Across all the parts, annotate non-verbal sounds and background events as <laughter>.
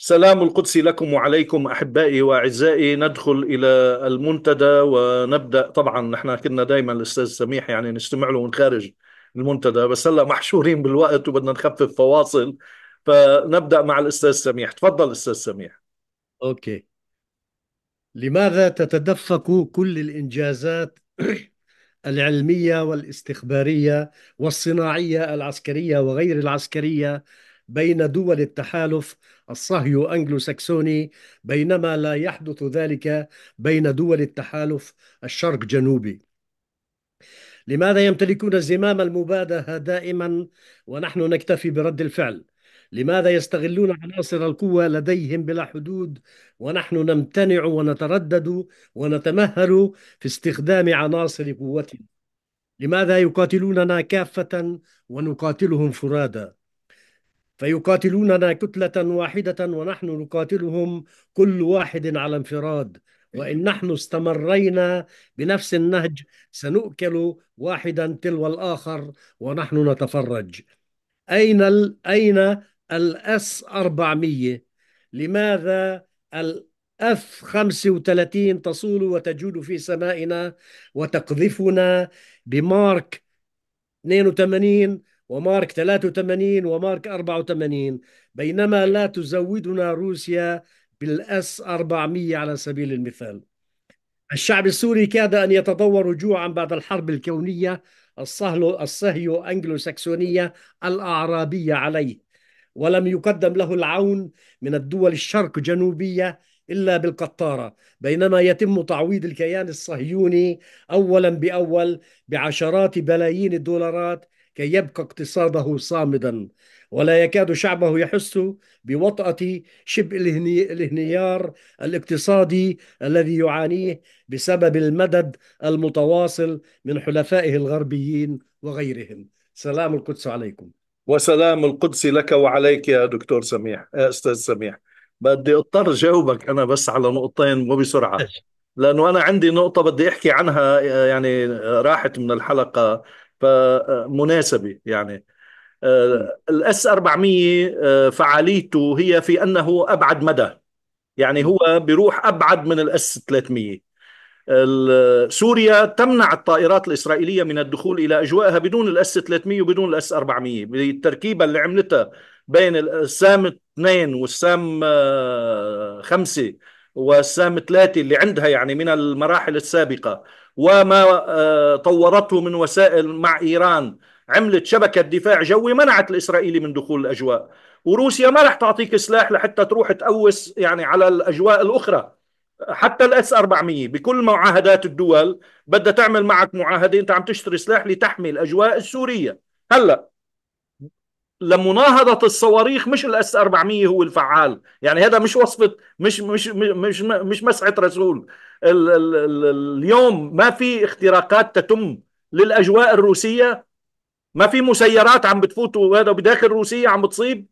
سلام القدس لكم وعليكم احبائي واعزائي ندخل الى المنتدى ونبدا طبعا نحن كنا دائما الاستاذ سميح يعني نستمع له من خارج المنتدى بس هلا محشورين بالوقت وبدنا نخفف فواصل فنبدا مع الاستاذ سميح تفضل استاذ سميح اوكي لماذا تتدفق كل الانجازات <clears throat> العلميه والاستخباريه والصناعيه العسكريه وغير العسكريه بين دول التحالف الصهيو أنجلو ساكسوني بينما لا يحدث ذلك بين دول التحالف الشرق جنوبي لماذا يمتلكون زمام المبادرة دائما ونحن نكتفي برد الفعل لماذا يستغلون عناصر القوة لديهم بلا حدود ونحن نمتنع ونتردد ونتمهل في استخدام عناصر قوتنا لماذا يقاتلوننا كافة ونقاتلهم فرادى فيقاتلوننا كتلة واحدة ونحن نقاتلهم كل واحد على انفراد وإن نحن استمرينا بنفس النهج سنؤكل واحدا تلو الآخر ونحن نتفرج أين الـ أين الأس 400 لماذا الأف 35 تصول وتجول في سمائنا وتقذفنا بمارك 82 ومارك 83 ومارك 84 بينما لا تزودنا روسيا بالاس 400 على سبيل المثال الشعب السوري كاد أن يتضور جوعا بعد الحرب الكونية الصهلو الصهيو أنجلو ساكسونية الأعرابية عليه ولم يقدم له العون من الدول الشرق جنوبية إلا بالقطارة بينما يتم تعويض الكيان الصهيوني أولا بأول بعشرات بلايين الدولارات كي يبقى اقتصاده صامدا ولا يكاد شعبه يحس بوطأة شبه الانهيار الاقتصادي الذي يعانيه بسبب المدد المتواصل من حلفائه الغربيين وغيرهم سلام القدس عليكم وسلام القدس لك وعليك يا دكتور سميح يا آه، استاذ سميح بدي اضطر جاوبك انا بس على نقطتين وبسرعه لانه انا عندي نقطه بدي احكي عنها يعني راحت من الحلقه فمناسبه يعني آه، الاس 400 آه، فعاليته هي في انه ابعد مدى يعني هو بيروح ابعد من الاس 300 سوريا تمنع الطائرات الاسرائيليه من الدخول الى اجوائها بدون الاس 300 وبدون الاس 400 بالتركيبه اللي عملتها بين السام 2 والسام 5 آه، والسهم ثلاثة اللي عندها يعني من المراحل السابقة وما آه، طورته من وسائل مع إيران عملت شبكة دفاع جوي منعت الإسرائيلي من دخول الأجواء وروسيا ما راح تعطيك سلاح لحتى تروح تقوس يعني على الأجواء الأخرى حتى الاس 400 بكل معاهدات الدول بدها تعمل معك معاهده انت عم تشتري سلاح لتحمي الاجواء السوريه هلا لمناهضه الصواريخ مش الاس 400 هو الفعال يعني هذا مش وصفه مش مش مش مش مسحه رسول الـ الـ الـ اليوم ما في اختراقات تتم للاجواء الروسيه ما في مسيرات عم بتفوت وهذا بداخل روسيا عم بتصيب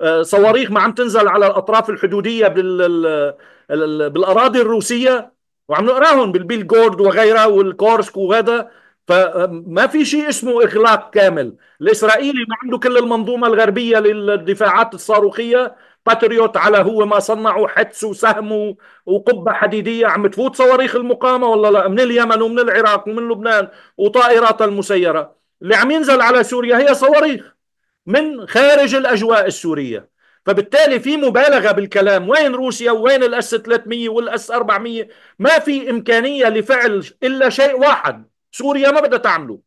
آه، صواريخ ما عم تنزل على الاطراف الحدوديه الـ بالاراضي الروسيه وعم نقراهم بالبيلجورد وغيرها والكورسك وهذا فما في شيء اسمه اغلاق كامل الاسرائيلي ما عنده كل المنظومه الغربيه للدفاعات الصاروخيه باتريوت على هو ما صنعه حدس وسهم وقبه حديديه عم تفوت صواريخ المقاومه ولا لا من اليمن ومن العراق ومن لبنان وطائرات المسيره اللي عم ينزل على سوريا هي صواريخ من خارج الاجواء السوريه فبالتالي في مبالغه بالكلام وين روسيا وين الاس 300 والاس 400 ما في امكانيه لفعل الا شيء واحد سوريا ما بدها تعمله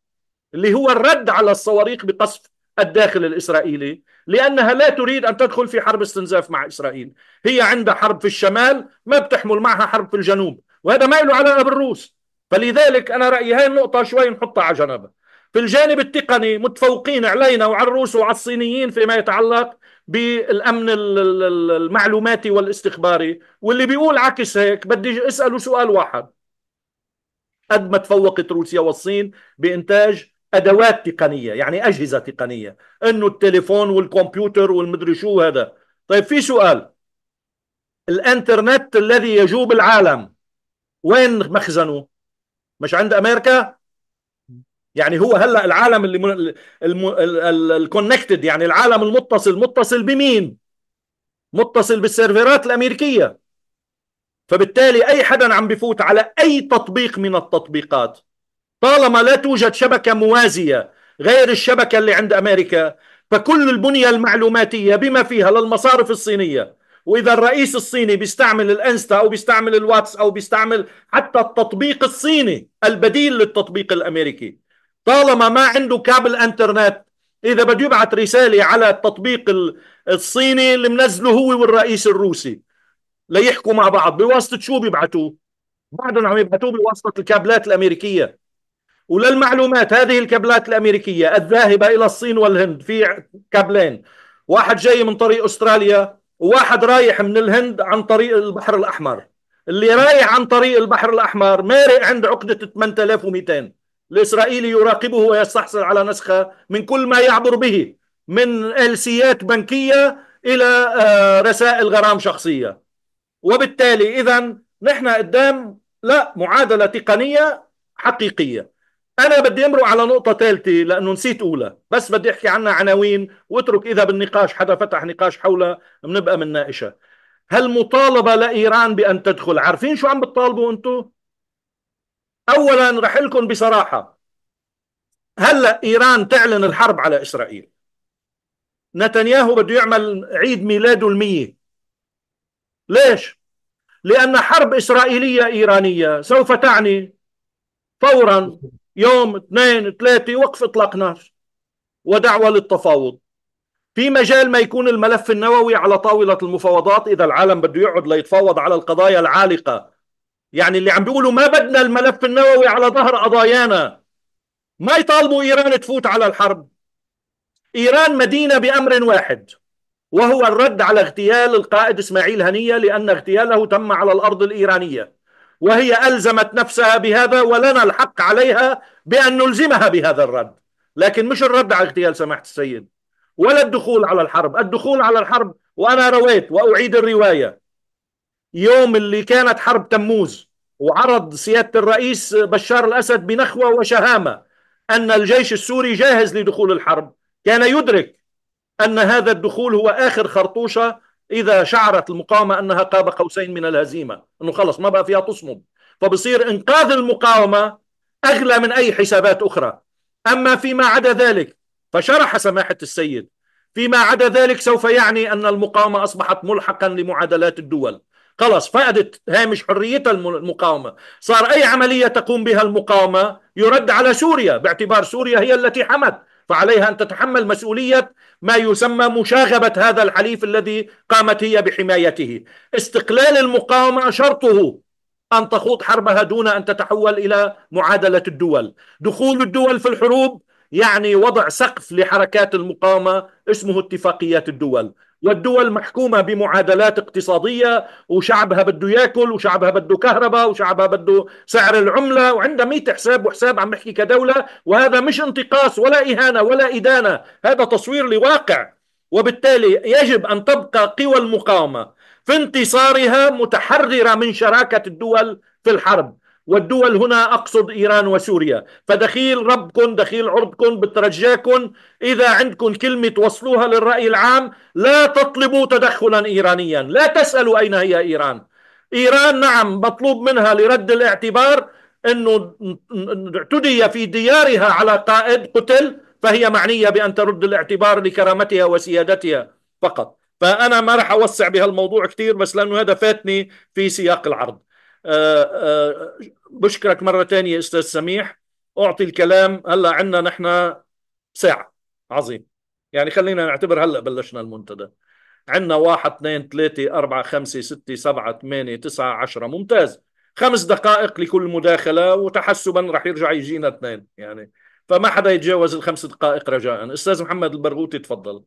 اللي هو الرد على الصواريخ بقصف الداخل الاسرائيلي لانها لا تريد ان تدخل في حرب استنزاف مع اسرائيل، هي عندها حرب في الشمال ما بتحمل معها حرب في الجنوب، وهذا ما له علاقه بالروس، فلذلك انا رايي هاي النقطه شوي نحطها على جنب. في الجانب التقني متفوقين علينا وعلى الروس وعلى الصينيين فيما يتعلق بالامن المعلوماتي والاستخباري، واللي بيقول عكس هيك بدي اساله سؤال واحد، قد ما تفوقت روسيا والصين بانتاج ادوات تقنيه يعني اجهزه تقنيه انه التليفون والكمبيوتر والمدري شو هذا طيب في سؤال الانترنت الذي يجوب العالم وين مخزنه مش عند امريكا يعني هو هلا العالم اللي الكونكتد يعني العالم المتصل متصل بمين متصل بالسيرفرات الامريكيه فبالتالي أي حدا عم بفوت على أي تطبيق من التطبيقات طالما لا توجد شبكة موازية غير الشبكة اللي عند أمريكا فكل البنية المعلوماتية بما فيها للمصارف الصينية وإذا الرئيس الصيني بيستعمل الأنستا أو بيستعمل الواتس أو بيستعمل حتى التطبيق الصيني البديل للتطبيق الأمريكي طالما ما عنده كابل انترنت إذا بده يبعث رسالة على التطبيق الصيني اللي منزله هو والرئيس الروسي ليحكوا مع بعض بواسطه شو بيبعتوه؟ بعدهم عم يبعتوه بواسطه الكابلات الامريكيه وللمعلومات هذه الكابلات الامريكيه الذاهبه الى الصين والهند في كابلين واحد جاي من طريق استراليا وواحد رايح من الهند عن طريق البحر الاحمر اللي رايح عن طريق البحر الاحمر مارق عند عقده 8200 الاسرائيلي يراقبه ويستحصل على نسخه من كل ما يعبر به من السيات بنكيه الى آه، رسائل غرام شخصيه وبالتالي إذا نحن قدام لا معادلة تقنية حقيقية أنا بدي أمرق على نقطة ثالثة لأنه نسيت أولى بس بدي أحكي عنها عناوين واترك إذا بالنقاش حدا فتح نقاش حولها بنبقى منناقشها هل مطالبة لإيران بأن تدخل عارفين شو عم بتطالبوا أنتم؟ أولا رح لكم بصراحة هلأ إيران تعلن الحرب على إسرائيل نتنياهو بده يعمل عيد ميلاده المية ليش؟ لأن حرب إسرائيلية إيرانية سوف تعني فورا يوم اثنين ثلاثة وقف إطلاق نار ودعوة للتفاوض في مجال ما يكون الملف النووي على طاولة المفاوضات إذا العالم بده يقعد ليتفاوض على القضايا العالقة يعني اللي عم بيقولوا ما بدنا الملف النووي على ظهر قضايانا ما يطالبوا إيران تفوت على الحرب إيران مدينة بأمر واحد وهو الرد على اغتيال القائد اسماعيل هنيه لان اغتياله تم على الارض الايرانيه وهي الزمت نفسها بهذا ولنا الحق عليها بان نلزمها بهذا الرد لكن مش الرد على اغتيال سماحه السيد ولا الدخول على الحرب الدخول على الحرب وانا رويت واعيد الروايه يوم اللي كانت حرب تموز وعرض سياده الرئيس بشار الاسد بنخوه وشهامه ان الجيش السوري جاهز لدخول الحرب كان يدرك أن هذا الدخول هو آخر خرطوشة إذا شعرت المقاومة أنها قاب قوسين من الهزيمة أنه خلص ما بقى فيها تصمد فبصير إنقاذ المقاومة أغلى من أي حسابات أخرى أما فيما عدا ذلك فشرح سماحة السيد فيما عدا ذلك سوف يعني أن المقاومة أصبحت ملحقا لمعادلات الدول خلاص فقدت هامش حريتها المقاومة صار أي عملية تقوم بها المقاومة يرد على سوريا باعتبار سوريا هي التي حمت فعليها أن تتحمل مسؤولية ما يسمى مشاغبة هذا الحليف الذي قامت هي بحمايته استقلال المقاومة شرطه أن تخوض حربها دون أن تتحول إلى معادلة الدول دخول الدول في الحروب يعني وضع سقف لحركات المقاومة اسمه اتفاقيات الدول والدول محكومه بمعادلات اقتصاديه وشعبها بده ياكل وشعبها بده كهرباء وشعبها بده سعر العمله وعندها 100 حساب وحساب عم بحكي كدوله وهذا مش انتقاص ولا اهانه ولا ادانه هذا تصوير لواقع وبالتالي يجب ان تبقى قوى المقاومه في انتصارها متحرره من شراكه الدول في الحرب والدول هنا أقصد إيران وسوريا فدخيل ربكم دخيل عرضكم بترجاكم إذا عندكم كلمة توصلوها للرأي العام لا تطلبوا تدخلا إيرانيا لا تسألوا أين هي إيران إيران نعم مطلوب منها لرد الاعتبار أنه اعتدي في ديارها على قائد قتل فهي معنية بأن ترد الاعتبار لكرامتها وسيادتها فقط فأنا ما راح أوسع بهالموضوع كثير بس لأنه هذا فاتني في سياق العرض آه، آه، بشكرك مرة ثانية أستاذ سميح أعطي الكلام هلأ عنا نحن ساعة عظيم يعني خلينا نعتبر هلأ بلشنا المنتدى عنا واحد اثنين ثلاثة أربعة خمسة ستة سبعة ثمانية تسعة عشرة ممتاز خمس دقائق لكل مداخلة وتحسبا رح يرجع يجينا اثنين يعني فما حدا يتجاوز الخمس دقائق رجاء أستاذ محمد البرغوثي تفضل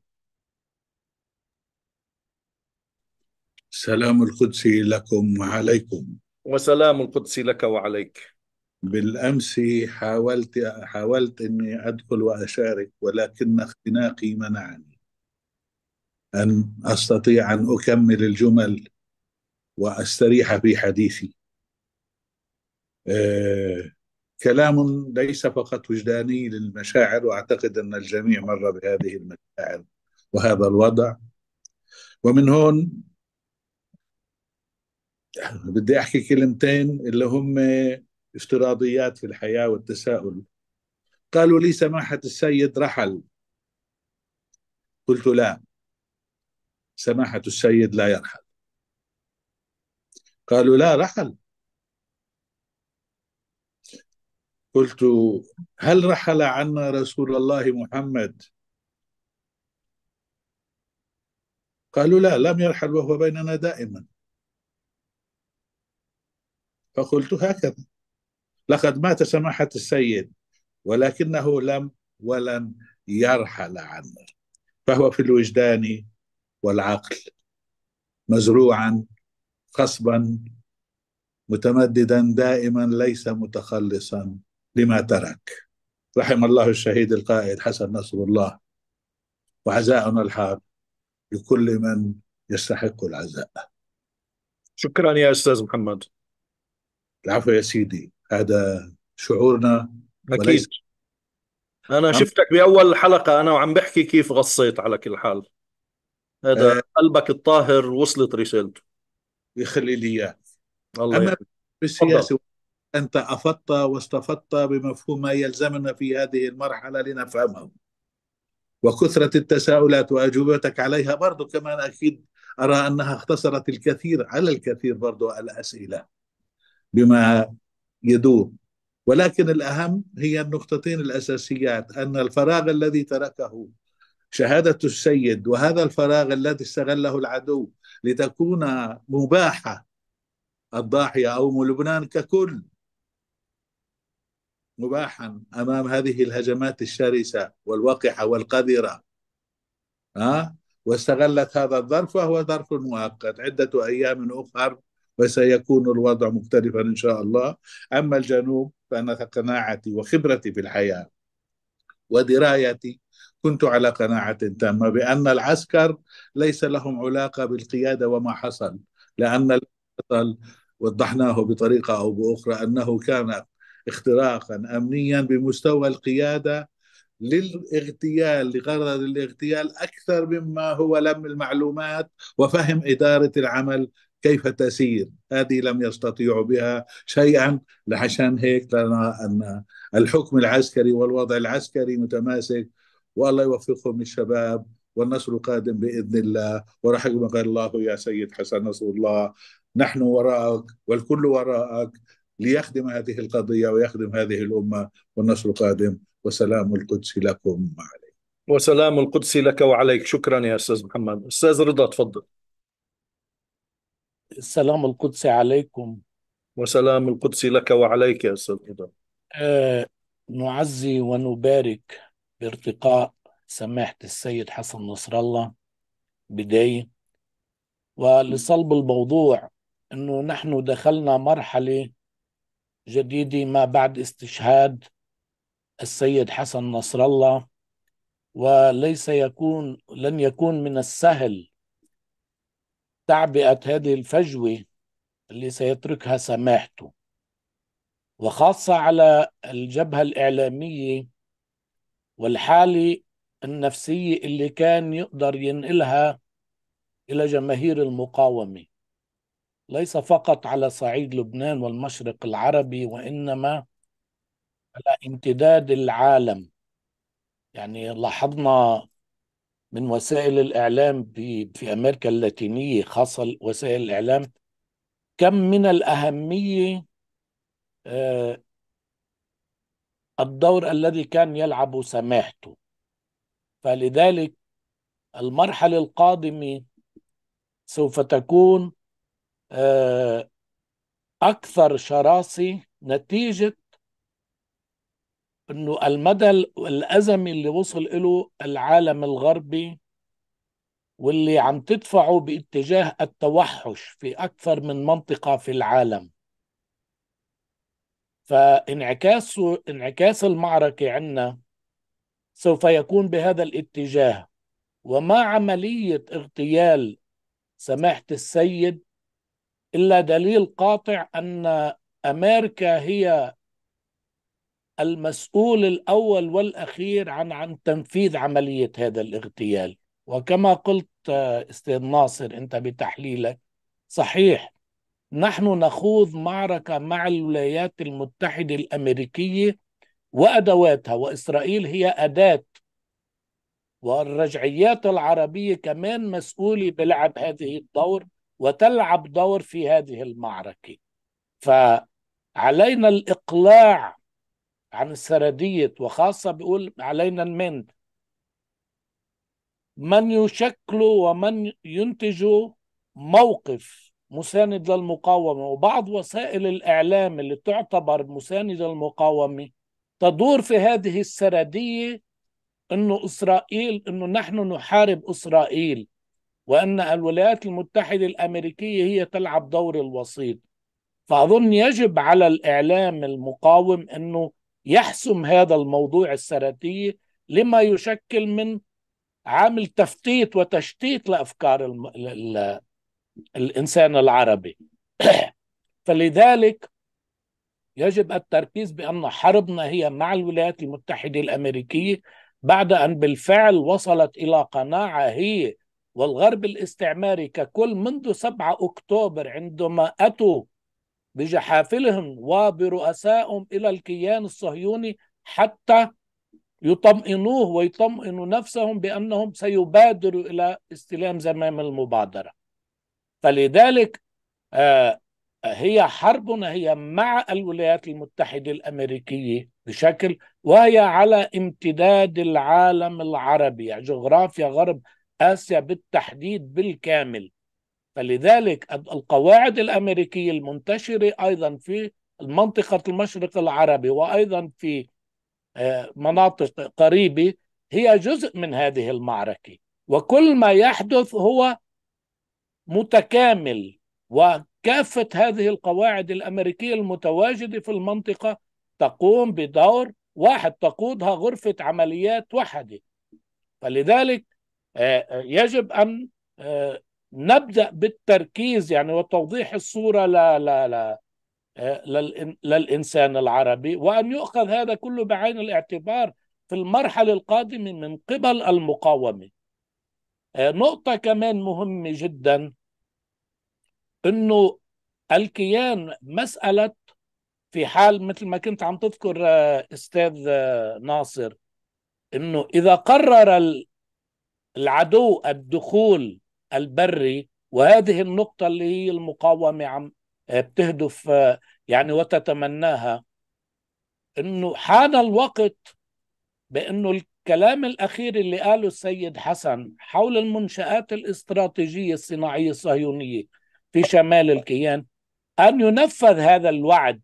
سلام القدس لكم وعليكم وسلام القدس لك وعليك بالامس حاولت حاولت اني ادخل واشارك ولكن اختناقي منعني ان استطيع ان اكمل الجمل واستريح في حديثي آه كلام ليس فقط وجداني للمشاعر واعتقد ان الجميع مر بهذه المشاعر وهذا الوضع ومن هون بدي احكي كلمتين اللي هم افتراضيات في الحياه والتساؤل قالوا لي سماحه السيد رحل قلت لا سماحه السيد لا يرحل قالوا لا رحل قلت هل رحل عنا رسول الله محمد قالوا لا لم يرحل وهو بيننا دائما فقلت هكذا لقد مات سماحة السيد ولكنه لم ولن يرحل عنا فهو في الوجدان والعقل مزروعا خصبا متمددا دائما ليس متخلصا لما ترك رحم الله الشهيد القائد حسن نصر الله وعزاؤنا الحار لكل من يستحق العزاء شكرا يا استاذ محمد العفو يا سيدي هذا شعورنا أكيد وليس أنا نعم. شفتك بأول حلقة أنا وعم بحكي كيف غصيت على كل حال هذا أه قلبك الطاهر وصلت رسالته يخلي لي إياه الله أما بالسياسة أنت أفضت واستفضت بمفهوم ما يلزمنا في هذه المرحلة لنفهمه وكثرة التساؤلات وأجوبتك عليها برضو كمان أكيد أرى أنها اختصرت الكثير على الكثير برضو الأسئلة بما يدور ولكن الأهم هي النقطتين الأساسيات أن الفراغ الذي تركه شهادة السيد وهذا الفراغ الذي استغله العدو لتكون مباحة الضاحية أو لبنان ككل مباحا أمام هذه الهجمات الشرسة والوقحة والقذرة ها واستغلت هذا الظرف وهو ظرف مؤقت عدة أيام أخرى وسيكون الوضع مختلفا إن شاء الله أما الجنوب فأنا قناعتي وخبرتي في الحياة ودرايتي كنت على قناعة تامة بأن العسكر ليس لهم علاقة بالقيادة وما حصل لأن حصل وضحناه بطريقة أو بأخرى أنه كان اختراقا أمنيا بمستوى القيادة للاغتيال لغرض الاغتيال أكثر مما هو لم المعلومات وفهم إدارة العمل كيف تسير هذه لم يستطيعوا بها شيئا عشان هيك لنا أن الحكم العسكري والوضع العسكري متماسك والله يوفقهم الشباب والنصر قادم بإذن الله ورحمك الله يا سيد حسن نصر الله نحن وراءك والكل وراءك ليخدم هذه القضية ويخدم هذه الأمة والنصر قادم وسلام القدس لكم وعليك وسلام القدس لك وعليك شكرا يا أستاذ محمد أستاذ رضا تفضل السلام القدسي عليكم وسلام القدس لك وعليك يا أستاذ هدى آه نعزي ونبارك بارتقاء سماحة السيد حسن نصر الله بداية ولصلب الموضوع أنه نحن دخلنا مرحلة جديدة ما بعد استشهاد السيد حسن نصر الله وليس يكون لن يكون من السهل تعبئة هذه الفجوة اللي سيتركها سماحته وخاصة على الجبهة الإعلامية والحالة النفسية اللي كان يقدر ينقلها إلى جماهير المقاومة ليس فقط على صعيد لبنان والمشرق العربي وإنما على امتداد العالم يعني لاحظنا من وسائل الإعلام في أمريكا اللاتينية خاصة وسائل الإعلام كم من الأهمية آه، الدور الذي كان يلعب سماحته فلذلك المرحلة القادمة سوف تكون آه، أكثر شراسة نتيجة انه المدى الازمي اللي وصل له العالم الغربي واللي عم تدفعه باتجاه التوحش في اكثر من منطقه في العالم فانعكاس انعكاس المعركه عنا سوف يكون بهذا الاتجاه وما عمليه اغتيال سماحه السيد الا دليل قاطع ان امريكا هي المسؤول الاول والاخير عن عن تنفيذ عمليه هذا الاغتيال وكما قلت آه، استاذ ناصر انت بتحليلك صحيح نحن نخوض معركه مع الولايات المتحده الامريكيه وادواتها واسرائيل هي اداه والرجعيات العربيه كمان مسؤوله بلعب هذه الدور وتلعب دور في هذه المعركه فعلينا الاقلاع عن السردية وخاصة بيقول علينا المن من يشكل ومن ينتج موقف مساند للمقاومة وبعض وسائل الإعلام اللي تعتبر مساندة للمقاومة تدور في هذه السردية أنه إسرائيل أنه نحن نحارب إسرائيل وأن الولايات المتحدة الأمريكية هي تلعب دور الوسيط فأظن يجب على الإعلام المقاوم أنه يحسم هذا الموضوع السراتي لما يشكل من عامل تفتيت وتشتيت لافكار الـ الـ الانسان العربي <clears throat> فلذلك يجب التركيز بان حربنا هي مع الولايات المتحده الامريكيه بعد ان بالفعل وصلت الى قناعه هي والغرب الاستعماري ككل منذ 7 اكتوبر عندما اتوا بجحافلهم وبرؤسائهم إلى الكيان الصهيوني حتى يطمئنوه ويطمئنوا نفسهم بأنهم سيبادروا إلى استلام زمام المبادرة فلذلك آه، هي حرب هي مع الولايات المتحدة الأمريكية بشكل وهي على امتداد العالم العربي يعني جغرافيا غرب آسيا بالتحديد بالكامل فلذلك القواعد الامريكيه المنتشره ايضا في منطقه المشرق العربي وايضا في آه، مناطق قريبه هي جزء من هذه المعركه وكل ما يحدث هو متكامل وكافه هذه القواعد الامريكيه المتواجده في المنطقه تقوم بدور واحد تقودها غرفه عمليات وحده فلذلك آه، آه، يجب ان نبدا بالتركيز يعني وتوضيح الصوره لا لا لا للانسان العربي وان يؤخذ هذا كله بعين الاعتبار في المرحله القادمه من قبل المقاومه آه، نقطه كمان مهمه جدا انه الكيان مساله في حال مثل ما كنت عم تذكر آه، استاذ آه، ناصر انه اذا قرر العدو الدخول البري وهذه النقطة اللي هي المقاومة عم آه، بتهدف آه، يعني وتتمناها انه حان الوقت بانه الكلام الاخير اللي قاله السيد حسن حول المنشآت الاستراتيجية الصناعية الصهيونية في شمال الكيان ان ينفذ هذا الوعد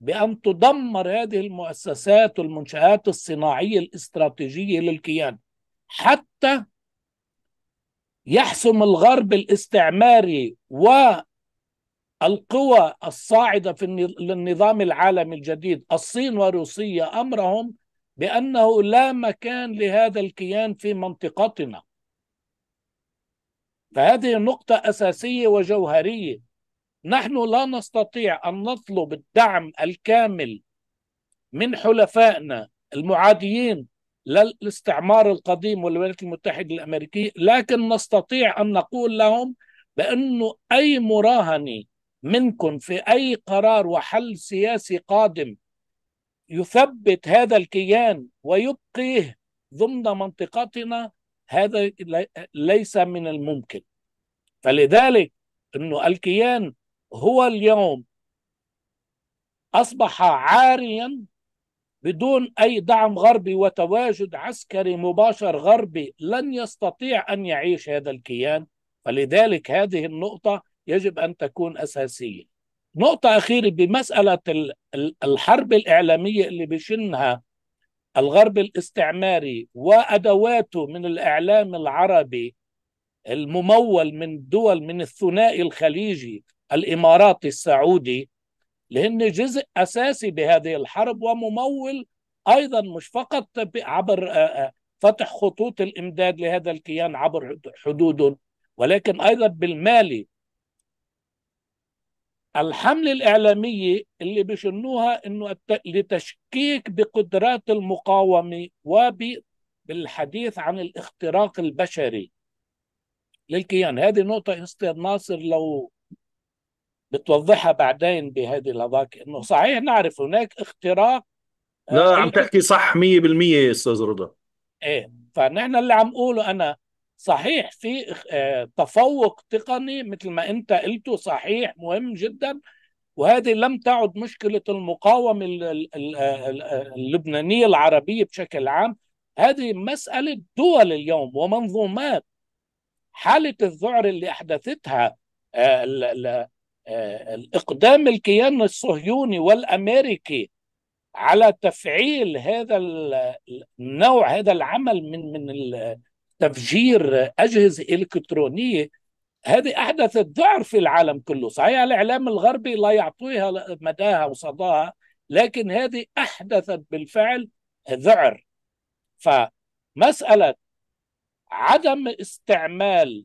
بأن تدمر هذه المؤسسات والمنشآت الصناعية الاستراتيجية للكيان حتى يحسم الغرب الاستعماري والقوى الصاعدة في النظام العالمي الجديد الصين وروسيا أمرهم بأنه لا مكان لهذا الكيان في منطقتنا فهذه نقطة أساسية وجوهرية نحن لا نستطيع أن نطلب الدعم الكامل من حلفائنا المعاديين لا الاستعمار القديم والولايات المتحدة الأمريكية لكن نستطيع أن نقول لهم بأنه أي مراهنة منكم في أي قرار وحل سياسي قادم يثبت هذا الكيان ويبقيه ضمن منطقتنا هذا ليس من الممكن فلذلك أنه الكيان هو اليوم أصبح عاريا بدون أي دعم غربي وتواجد عسكري مباشر غربي لن يستطيع أن يعيش هذا الكيان فلذلك هذه النقطة يجب أن تكون أساسية نقطة أخيرة بمسألة الحرب الإعلامية اللي بشنها الغرب الاستعماري وأدواته من الإعلام العربي الممول من دول من الثنائي الخليجي الإماراتي السعودي لأن جزء أساسي بهذه الحرب وممول أيضا مش فقط عبر آه، آه، فتح خطوط الإمداد لهذا الكيان عبر حدود ولكن أيضا بالمالي الحملة الإعلامية اللي بيشنوها أنه لتشكيك بقدرات المقاومة وبالحديث عن الاختراق البشري للكيان هذه نقطة أستاذ ناصر لو بتوضحها بعدين بهذه الهذاك انه صحيح نعرف هناك اختراق آه، لا عم تحكي صح 100% استاذ رضا ايه فنحن اللي عم قوله انا صحيح في آه، تفوق تقني مثل ما انت قلته صحيح مهم جدا وهذه لم تعد مشكله المقاومه آه، اللبنانيه العربيه بشكل عام هذه مساله دول اليوم ومنظومات حاله الذعر اللي احدثتها الإقدام الكيان الصهيوني والامريكي على تفعيل هذا النوع هذا العمل من من تفجير اجهزه الكترونيه هذه احدثت ذعر في العالم كله صحيح الاعلام الغربي لا يعطيها مداها وصداها لكن هذه احدثت بالفعل ذعر فمساله عدم استعمال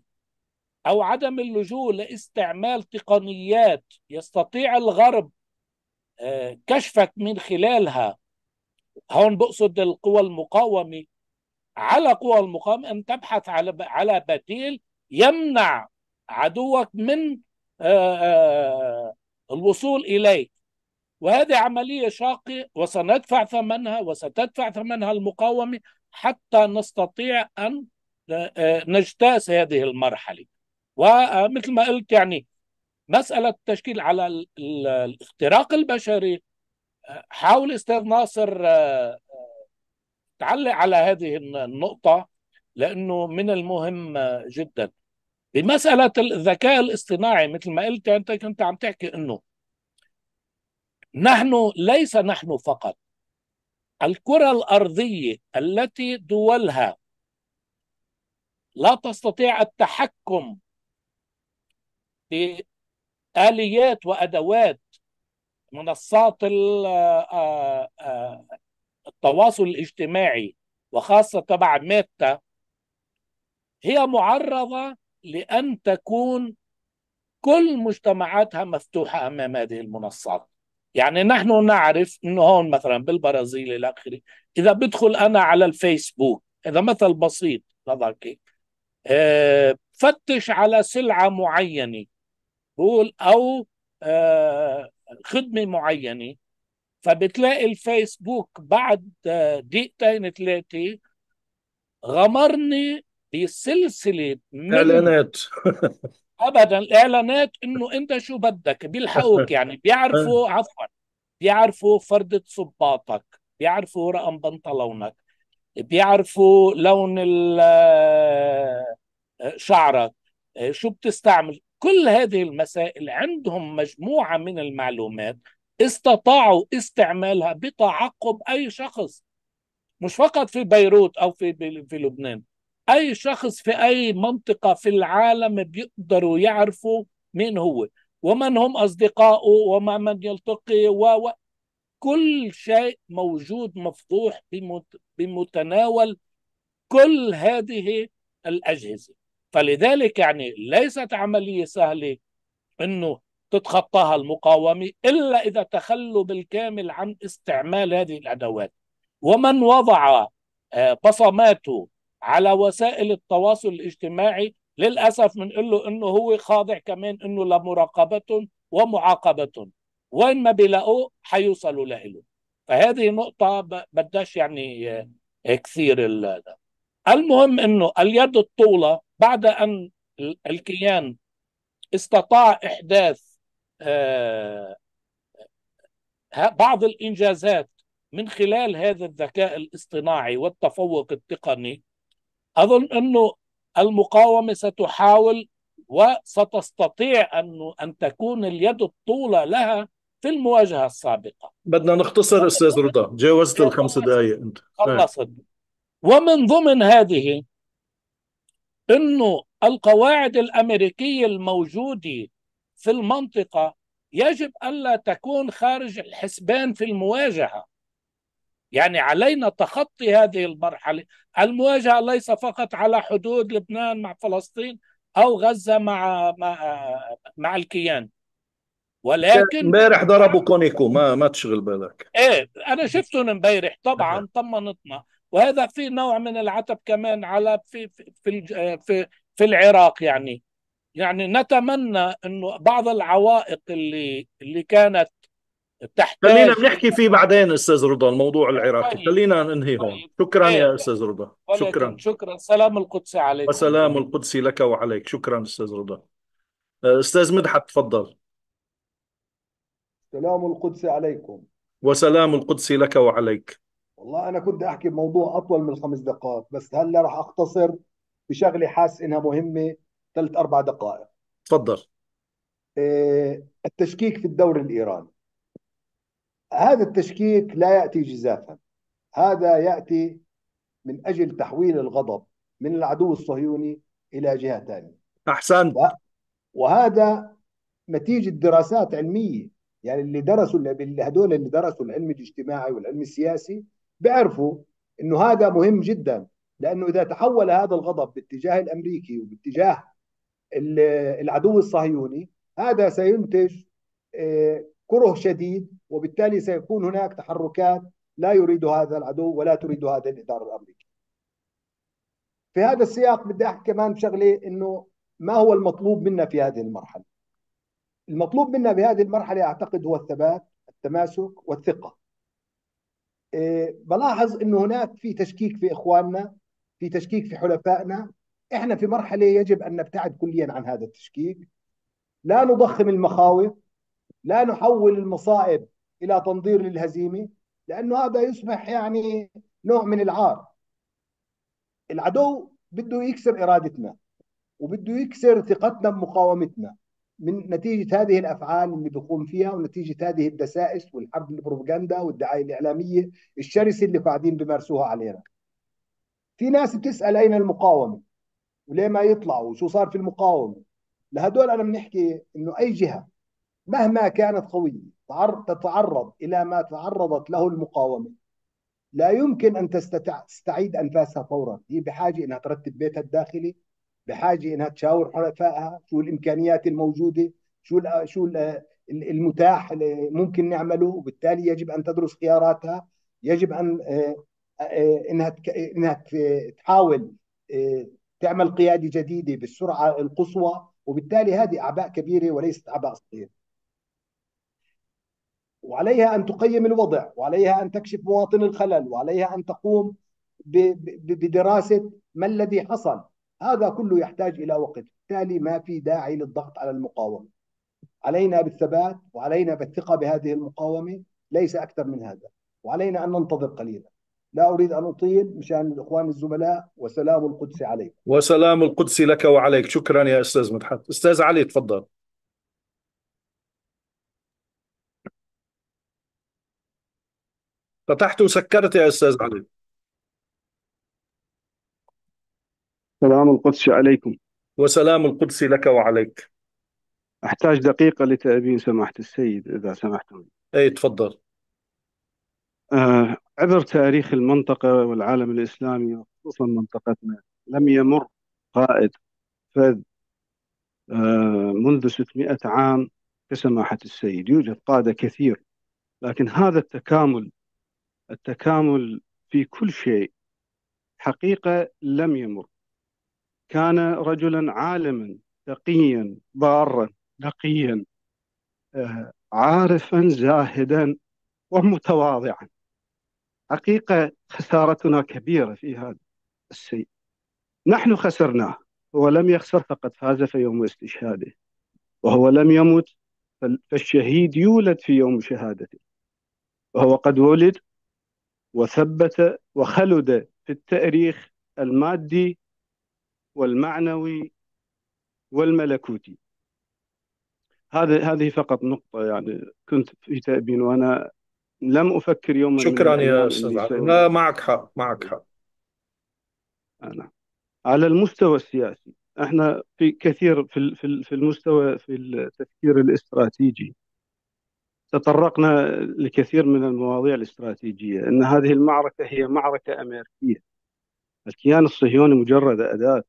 أو عدم اللجوء لاستعمال تقنيات يستطيع الغرب آه، كشفك من خلالها هون بقصد القوى المقاومة على قوى المقاومة أن تبحث على على بديل يمنع عدوك من آه، آه، الوصول إليك وهذه عملية شاقة وسندفع ثمنها وستدفع ثمنها المقاومة حتى نستطيع أن نجتاز هذه المرحلة ومثل ما قلت يعني مسألة التشكيل على الاختراق البشري حاول أستاذ ناصر آه، تعلق على هذه النقطة لأنه من المهم آه، جدا بمسألة الذكاء الاصطناعي مثل ما قلت أنت كنت عم تحكي أنه نحن ليس نحن فقط الكرة الأرضية التي دولها لا تستطيع التحكم لآليات وأدوات منصات آه، آه، التواصل الاجتماعي وخاصة تبع ميتا هي معرضة لأن تكون كل مجتمعاتها مفتوحة أمام هذه المنصات يعني نحن نعرف أنه هون مثلا بالبرازيل إلى آخره إذا بدخل أنا على الفيسبوك إذا مثل بسيط لذلك آه، فتش على سلعة معينة بقول او آه، خدمه معينه فبتلاقي الفيسبوك بعد آه، دقيقتين ثلاثه غمرني بسلسله من اعلانات <laughs> ابدا الاعلانات انه انت شو بدك بيلحقوك يعني <laughs> آه. بيعرفوا عفوا بيعرفوا فردة صباطك بيعرفوا رقم بنطلونك بيعرفوا لون شعرك شو بتستعمل كل هذه المسائل عندهم مجموعة من المعلومات استطاعوا استعمالها بتعقب أي شخص مش فقط في بيروت أو في, في لبنان أي شخص في أي منطقة في العالم بيقدروا يعرفوا مين هو ومن هم أصدقائه ومع من يلتقي و... كل شيء موجود مفتوح بمتناول كل هذه الأجهزة فلذلك يعني ليست عملية سهلة أنه تتخطاها المقاومة إلا إذا تخلوا بالكامل عن استعمال هذه الأدوات ومن وضع آه، بصماته على وسائل التواصل الاجتماعي للأسف بنقول له أنه هو خاضع كمان أنه لمراقبتهم ومعاقبتهم وين ما بيلاقوه حيوصلوا له فهذه نقطة بداش يعني آه، آه، كثير المهم أنه اليد الطولة بعد أن الكيان استطاع إحداث آه، بعض الإنجازات من خلال هذا الذكاء الاصطناعي والتفوق التقني أظن أنه المقاومة ستحاول وستستطيع أن أن تكون اليد الطولة لها في المواجهة السابقة بدنا نختصر أستاذ رضا جاوزت الخمس دقائق أنت خلصت ومن ضمن هذه انه القواعد الامريكيه الموجوده في المنطقه يجب الا تكون خارج الحسبان في المواجهه يعني علينا تخطي هذه المرحله المواجهه ليس فقط على حدود لبنان مع فلسطين او غزه مع مع, مع الكيان ولكن امبارح ضربوا كونيكو ما ما تشغل بالك ايه انا شفتهم امبارح طبعا طمنتنا وهذا في نوع من العتب كمان على في في آه، في, في العراق يعني يعني نتمنى انه بعض العوائق اللي اللي كانت تحتاج خلينا بنحكي فيه بعدين استاذ رضا الموضوع طيب، العراقي طيب. خلينا ننهي هون طيب. شكرا يا إيه. استاذ رضا شكرا شكرا سلام القدس عليك وسلام القدس لك وعليك شكرا استاذ رضا آه، استاذ مدحت تفضل سلام القدس عليكم وسلام القدس لك وعليك والله انا كنت احكي بموضوع اطول من خمس دقائق بس هلا راح اختصر بشغله حاسس انها مهمه ثلاث اربع دقائق تفضل إيه التشكيك في الدوري الايراني هذا التشكيك لا ياتي جزافا هذا ياتي من اجل تحويل الغضب من العدو الصهيوني الى جهه ثانيه احسنت وهذا نتيجه دراسات علميه يعني اللي درسوا اللي هدول اللي درسوا العلم الاجتماعي والعلم السياسي بيعرفوا انه هذا مهم جدا لانه اذا تحول هذا الغضب باتجاه الامريكي وباتجاه العدو الصهيوني هذا سينتج آه، كره شديد وبالتالي سيكون هناك تحركات لا يريد هذا العدو ولا تريد هذه الاداره الامريكيه. في هذا السياق بدي احكي كمان بشغله انه ما هو المطلوب منا في هذه المرحله؟ المطلوب منا بهذه المرحله اعتقد هو الثبات، التماسك والثقه. إيه، بلاحظ انه هناك في تشكيك في اخواننا في تشكيك في حلفائنا احنا في مرحله يجب ان نبتعد كليا عن هذا التشكيك لا نضخم المخاوف لا نحول المصائب الى تنظير للهزيمه لانه هذا يصبح يعني نوع من العار العدو بده يكسر ارادتنا وبده يكسر ثقتنا بمقاومتنا من نتيجه هذه الافعال اللي بيقوم فيها ونتيجه هذه الدسائس والحرب البروباغندا والدعايه الاعلاميه الشرسه اللي قاعدين بيمارسوها علينا. في ناس بتسال اين المقاومه؟ وليه ما يطلعوا؟ وشو صار في المقاومه؟ لهدول انا بنحكي انه اي جهه مهما كانت قويه تتعرض الى ما تعرضت له المقاومه لا يمكن ان تستعيد انفاسها فورا، هي بحاجه انها ترتب بيتها الداخلي بحاجه انها تشاور حلفائها شو الامكانيات الموجوده شو شو المتاح اللي ممكن نعمله وبالتالي يجب ان تدرس خياراتها يجب ان آه، آه، انها انها تحاول آه، تعمل قياده جديده بالسرعه القصوى وبالتالي هذه اعباء كبيره وليست اعباء صغيره. وعليها ان تقيم الوضع، وعليها ان تكشف مواطن الخلل، وعليها ان تقوم بدراسه ما الذي حصل، هذا كله يحتاج إلى وقت بالتالي ما في داعي للضغط على المقاومة علينا بالثبات وعلينا بالثقة بهذه المقاومة ليس أكثر من هذا وعلينا أن ننتظر قليلا لا أريد أن أطيل مشان الإخوان الزملاء وسلام القدس عليك وسلام القدس لك وعليك شكرا يا أستاذ مدحت أستاذ علي تفضل فتحت وسكرت يا أستاذ علي سلام القدس عليكم وسلام القدس لك وعليك أحتاج دقيقة لتأبين سماحة السيد إذا سمحتم أي تفضل آه عبر تاريخ المنطقة والعالم الإسلامي وخصوصا منطقتنا لم يمر قائد فذ آه منذ 600 عام كسماحة السيد يوجد قادة كثير لكن هذا التكامل التكامل في كل شيء حقيقة لم يمر كان رجلا عالما تقيا ضارا نقيا آه، عارفا زاهدا ومتواضعا حقيقة خسارتنا كبيرة في هذا السيء نحن خسرناه هو لم يخسر فقد فاز في يوم استشهاده وهو لم يمت فالشهيد يولد في يوم شهادته وهو قد ولد وثبت وخلد في التاريخ المادي والمعنوي والملكوتي هذا هذه فقط نقطة يعني كنت في تأبين وأنا لم أفكر يوما شكرا يا أستاذ لا معك حق معك حق أنا آه، نعم. على المستوى السياسي احنا في كثير في في المستوى في التفكير الاستراتيجي تطرقنا لكثير من المواضيع الاستراتيجية أن هذه المعركة هي معركة أمريكية الكيان الصهيوني مجرد أداة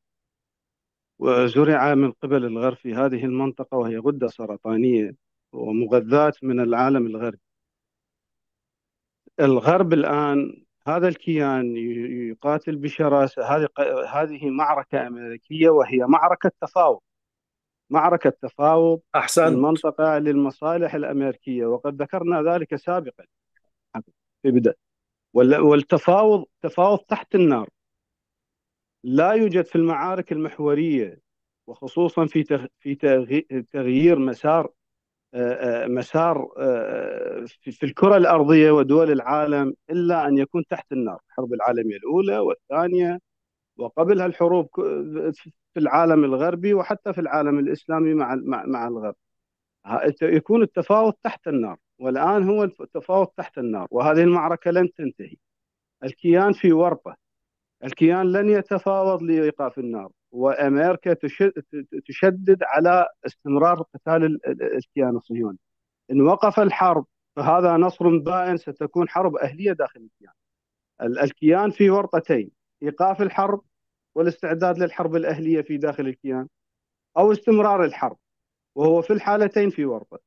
وزرع من قبل الغرب في هذه المنطقة وهي غدة سرطانية ومغذاة من العالم الغربي الغرب الآن هذا الكيان يقاتل بشراسة هذه هذه معركة أمريكية وهي معركة تفاوض معركة تفاوض أحسن المنطقة للمصالح الأمريكية وقد ذكرنا ذلك سابقا في بداية والتفاوض تفاوض تحت النار لا يوجد في المعارك المحورية وخصوصا في في تغيير مسار آه، آه، مسار آه، في الكرة الأرضية ودول العالم إلا أن يكون تحت النار الحرب العالمية الأولى والثانية وقبلها الحروب في العالم الغربي وحتى في العالم الإسلامي مع مع الغرب يكون التفاوض تحت النار والآن هو التفاوض تحت النار وهذه المعركة لن تنتهي الكيان في ورطة الكيان لن يتفاوض لايقاف النار وامريكا تشدد على استمرار قتال الكيان الصهيوني ان وقف الحرب فهذا نصر بائن ستكون حرب اهليه داخل الكيان الكيان في ورطتين ايقاف الحرب والاستعداد للحرب الاهليه في داخل الكيان او استمرار الحرب وهو في الحالتين في ورطه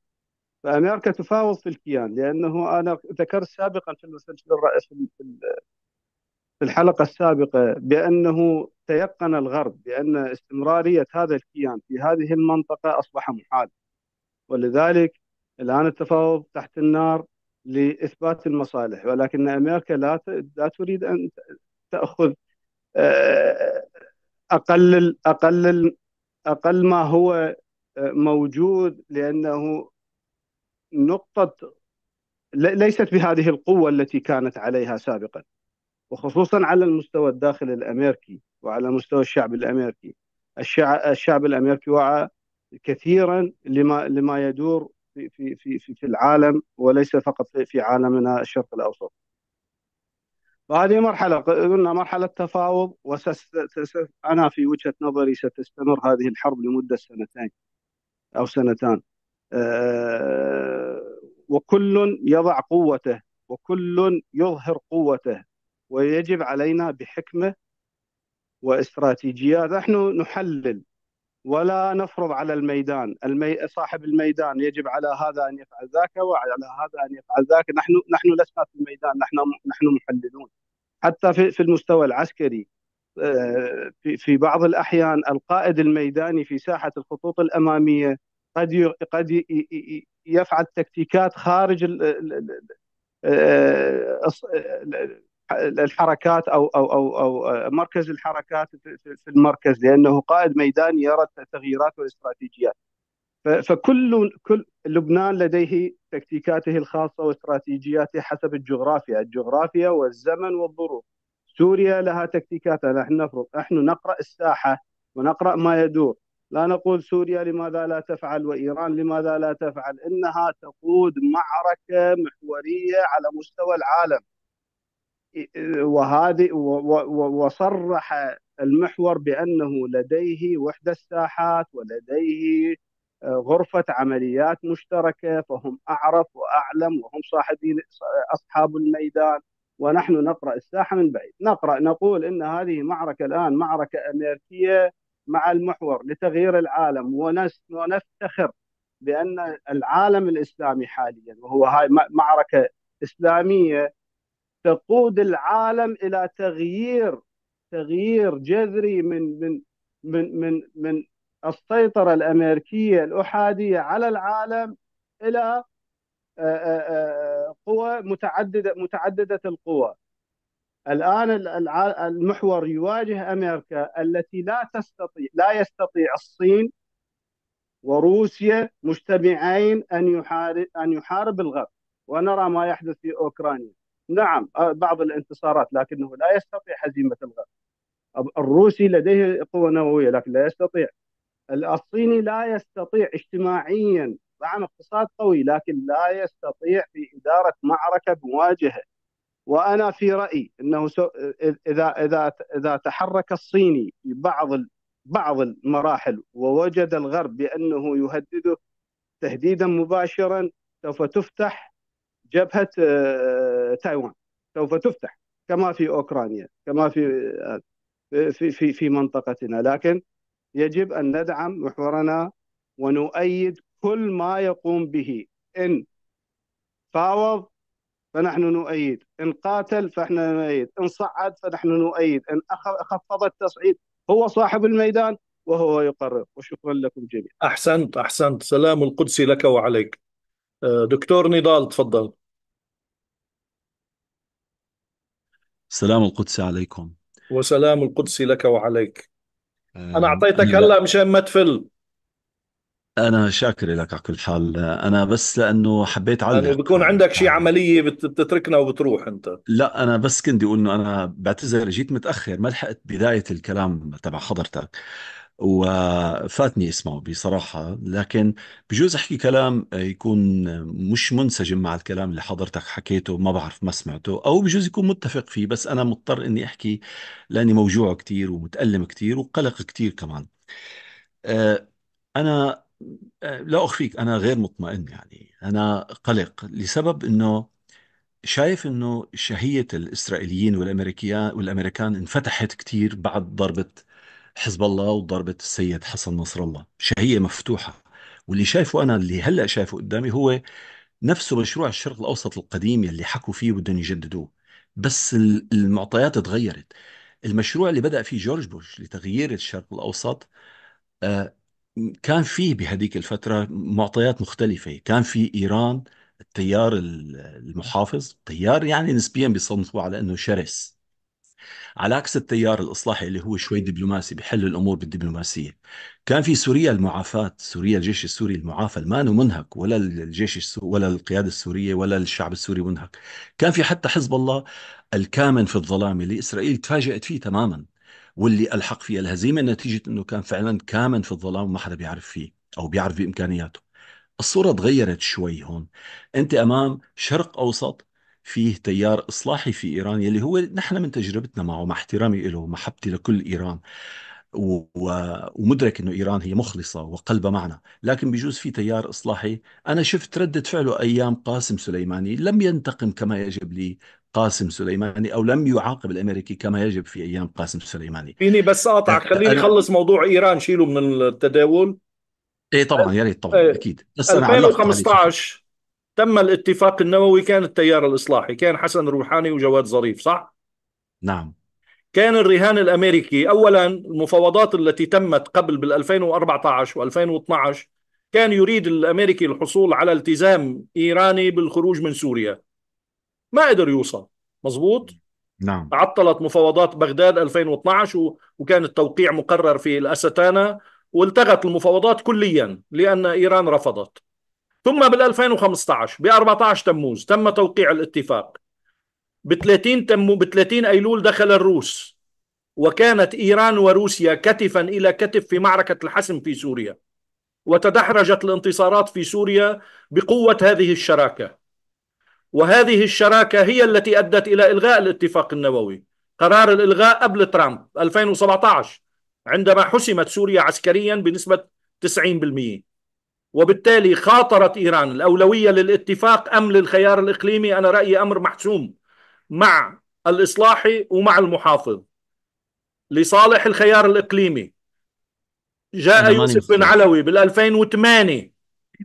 فامريكا تفاوض في الكيان لانه انا ذكرت سابقا في المسلسل الرئيسي في الحلقة السابقة بأنه تيقن الغرب بأن استمرارية هذا الكيان في هذه المنطقة أصبح محال ولذلك الآن التفاوض تحت النار لإثبات المصالح ولكن أمريكا لا لا تريد أن تأخذ آه، أقل أقل أقل ما هو آه، موجود لأنه نقطة ليست بهذه القوة التي كانت عليها سابقا وخصوصا على المستوى الداخلي الامريكي وعلى مستوى الشعب الامريكي الشعب الامريكي وعى كثيرا لما لما يدور في في في في العالم وليس فقط في عالمنا الشرق الاوسط. وهذه مرحله قلنا مرحله تفاوض وسس انا في وجهه نظري ستستمر هذه الحرب لمده سنتين او سنتان. آه، وكل يضع قوته وكل يظهر قوته ويجب علينا بحكمة واستراتيجية نحن نحلل ولا نفرض على الميدان المي... صاحب الميدان يجب على هذا أن يفعل ذاك وعلى هذا أن يفعل ذاك نحن نحن لسنا في الميدان نحن نحن محللون حتى في, في المستوى العسكري آه، في في بعض الأحيان القائد الميداني في ساحة الخطوط الأمامية قد ي... قد ي... يفعل تكتيكات خارج ال... آه، الحركات او او او او مركز الحركات في المركز لانه قائد ميداني يرى التغييرات والاستراتيجيات. فكل كل لبنان لديه تكتيكاته الخاصه واستراتيجياته حسب الجغرافيا، الجغرافيا والزمن والظروف. سوريا لها تكتيكاتها نحن نفرض نحن نقرا الساحه ونقرا ما يدور لا نقول سوريا لماذا لا تفعل وايران لماذا لا تفعل انها تقود معركه محوريه على مستوى العالم وهذه وصرح المحور بانه لديه وحده الساحات ولديه آه، غرفه عمليات مشتركه فهم اعرف واعلم وهم صاحبين اصحاب الميدان ونحن نقرا الساحه من بعيد، نقرا نقول ان هذه معركه الان معركه امريكيه مع المحور لتغيير العالم ونفتخر بان العالم الاسلامي حاليا وهو هاي معركه اسلاميه تقود العالم الى تغيير تغيير جذري من من من من من السيطره الامريكيه الاحاديه على العالم الى آه، آه، آه، قوى متعدده متعدده القوى. الان المحور يواجه امريكا التي لا تستطيع لا يستطيع الصين وروسيا مجتمعين ان يحارب ان يحارب الغرب ونرى ما يحدث في اوكرانيا. نعم آه، بعض الانتصارات لكنه لا يستطيع هزيمه الغرب الروسي لديه قوه نوويه لكن لا يستطيع الصيني لا يستطيع اجتماعيا نعم اقتصاد قوي لكن لا يستطيع في اداره معركه مواجهه وانا في رايي انه سو... اذا اذا اذا تحرك الصيني في بعض ال... بعض المراحل ووجد الغرب بانه يهدده تهديدا مباشرا سوف تفتح جبهه آه، تايوان سوف تفتح كما في اوكرانيا كما في آه، في في, في منطقتنا لكن يجب ان ندعم محورنا ونؤيد كل ما يقوم به ان فاوض فنحن نؤيد ان قاتل فنحن نؤيد ان صعد فنحن نؤيد ان خفض التصعيد هو صاحب الميدان وهو يقرر وشكرا لكم جميعا احسنت احسنت سلام القدس لك وعليك آه، دكتور نضال تفضل سلام القدس عليكم وسلام القدس لك وعليك آه، أنا أعطيتك أنا هلا مشان ما تفل أنا شاكر لك على كل حال أنا بس لأنه حبيت أعلق يعني بيكون عندك شيء آه. عملية بتتركنا وبتروح أنت لا أنا بس كنت أقول إنه أنا بعتذر جيت متأخر ما لحقت بداية الكلام تبع حضرتك وفاتني اسمعه بصراحة لكن بجوز احكي كلام يكون مش منسجم مع الكلام اللي حضرتك حكيته ما بعرف ما سمعته او بجوز يكون متفق فيه بس انا مضطر اني احكي لاني موجوع كتير ومتألم كتير وقلق كتير كمان آه، انا آه، لا اخفيك انا غير مطمئن يعني انا قلق لسبب انه شايف انه شهية الاسرائيليين والامريكيان والامريكان انفتحت كتير بعد ضربة حزب الله وضربة السيد حسن نصر الله شهية مفتوحة واللي شايفه أنا اللي هلأ شايفه قدامي هو نفسه مشروع الشرق الأوسط القديم يلي حكوا فيه بدهم يجددوه بس المعطيات تغيرت المشروع اللي بدأ فيه جورج بوش لتغيير الشرق الأوسط آه، كان فيه بهذيك الفترة معطيات مختلفة كان في إيران التيار المحافظ تيار يعني نسبيا بيصنفوه على أنه شرس على عكس التيار الإصلاحي اللي هو شوي دبلوماسي بحل الأمور بالدبلوماسية كان في سوريا المعافاة سوريا الجيش السوري المعافى ما منهك ولا الجيش السوري ولا القيادة السورية ولا الشعب السوري منهك كان في حتى حزب الله الكامن في الظلام اللي إسرائيل تفاجأت فيه تماما واللي ألحق فيه الهزيمة نتيجة أنه كان فعلا كامن في الظلام وما حدا بيعرف فيه أو بيعرف بإمكانياته الصورة تغيرت شوي هون أنت أمام شرق أوسط فيه تيار إصلاحي في إيران يلي هو نحن من تجربتنا معه مع احترامي له ومحبتي لكل إيران و... ومدرك انه ايران هي مخلصه وقلبها معنا، لكن بجوز في تيار اصلاحي، انا شفت رده فعله ايام قاسم سليماني لم ينتقم كما يجب لي قاسم سليماني او لم يعاقب الامريكي كما يجب في ايام قاسم سليماني. فيني بس اقطع أه، خليني اخلص موضوع ايران شيله من التداول. ايه طبعا يا ريت طبعا إيه، اكيد بس انا 2015 تم الاتفاق النووي كان التيار الإصلاحي كان حسن روحاني وجواد ظريف صح؟ نعم كان الرهان الأمريكي أولا المفاوضات التي تمت قبل بال2014 و2012 كان يريد الأمريكي الحصول على التزام إيراني بالخروج من سوريا ما قدر يوصل مظبوط؟ نعم عطلت مفاوضات بغداد 2012 وكان التوقيع مقرر في الأستانة والتغت المفاوضات كليا لأن إيران رفضت ثم بال 2015 ب 14 تموز تم توقيع الاتفاق ب 30 تمو ب 30 ايلول دخل الروس وكانت ايران وروسيا كتفا الى كتف في معركه الحسم في سوريا وتدحرجت الانتصارات في سوريا بقوه هذه الشراكه وهذه الشراكه هي التي ادت الى الغاء الاتفاق النووي قرار الالغاء قبل ترامب 2017 عندما حسمت سوريا عسكريا بنسبه 90% وبالتالي خاطرت إيران الأولوية للاتفاق أم للخيار الإقليمي أنا رأيي أمر محسوم مع الإصلاحي ومع المحافظ لصالح الخيار الإقليمي جاء يوسف بن علوي بال 2008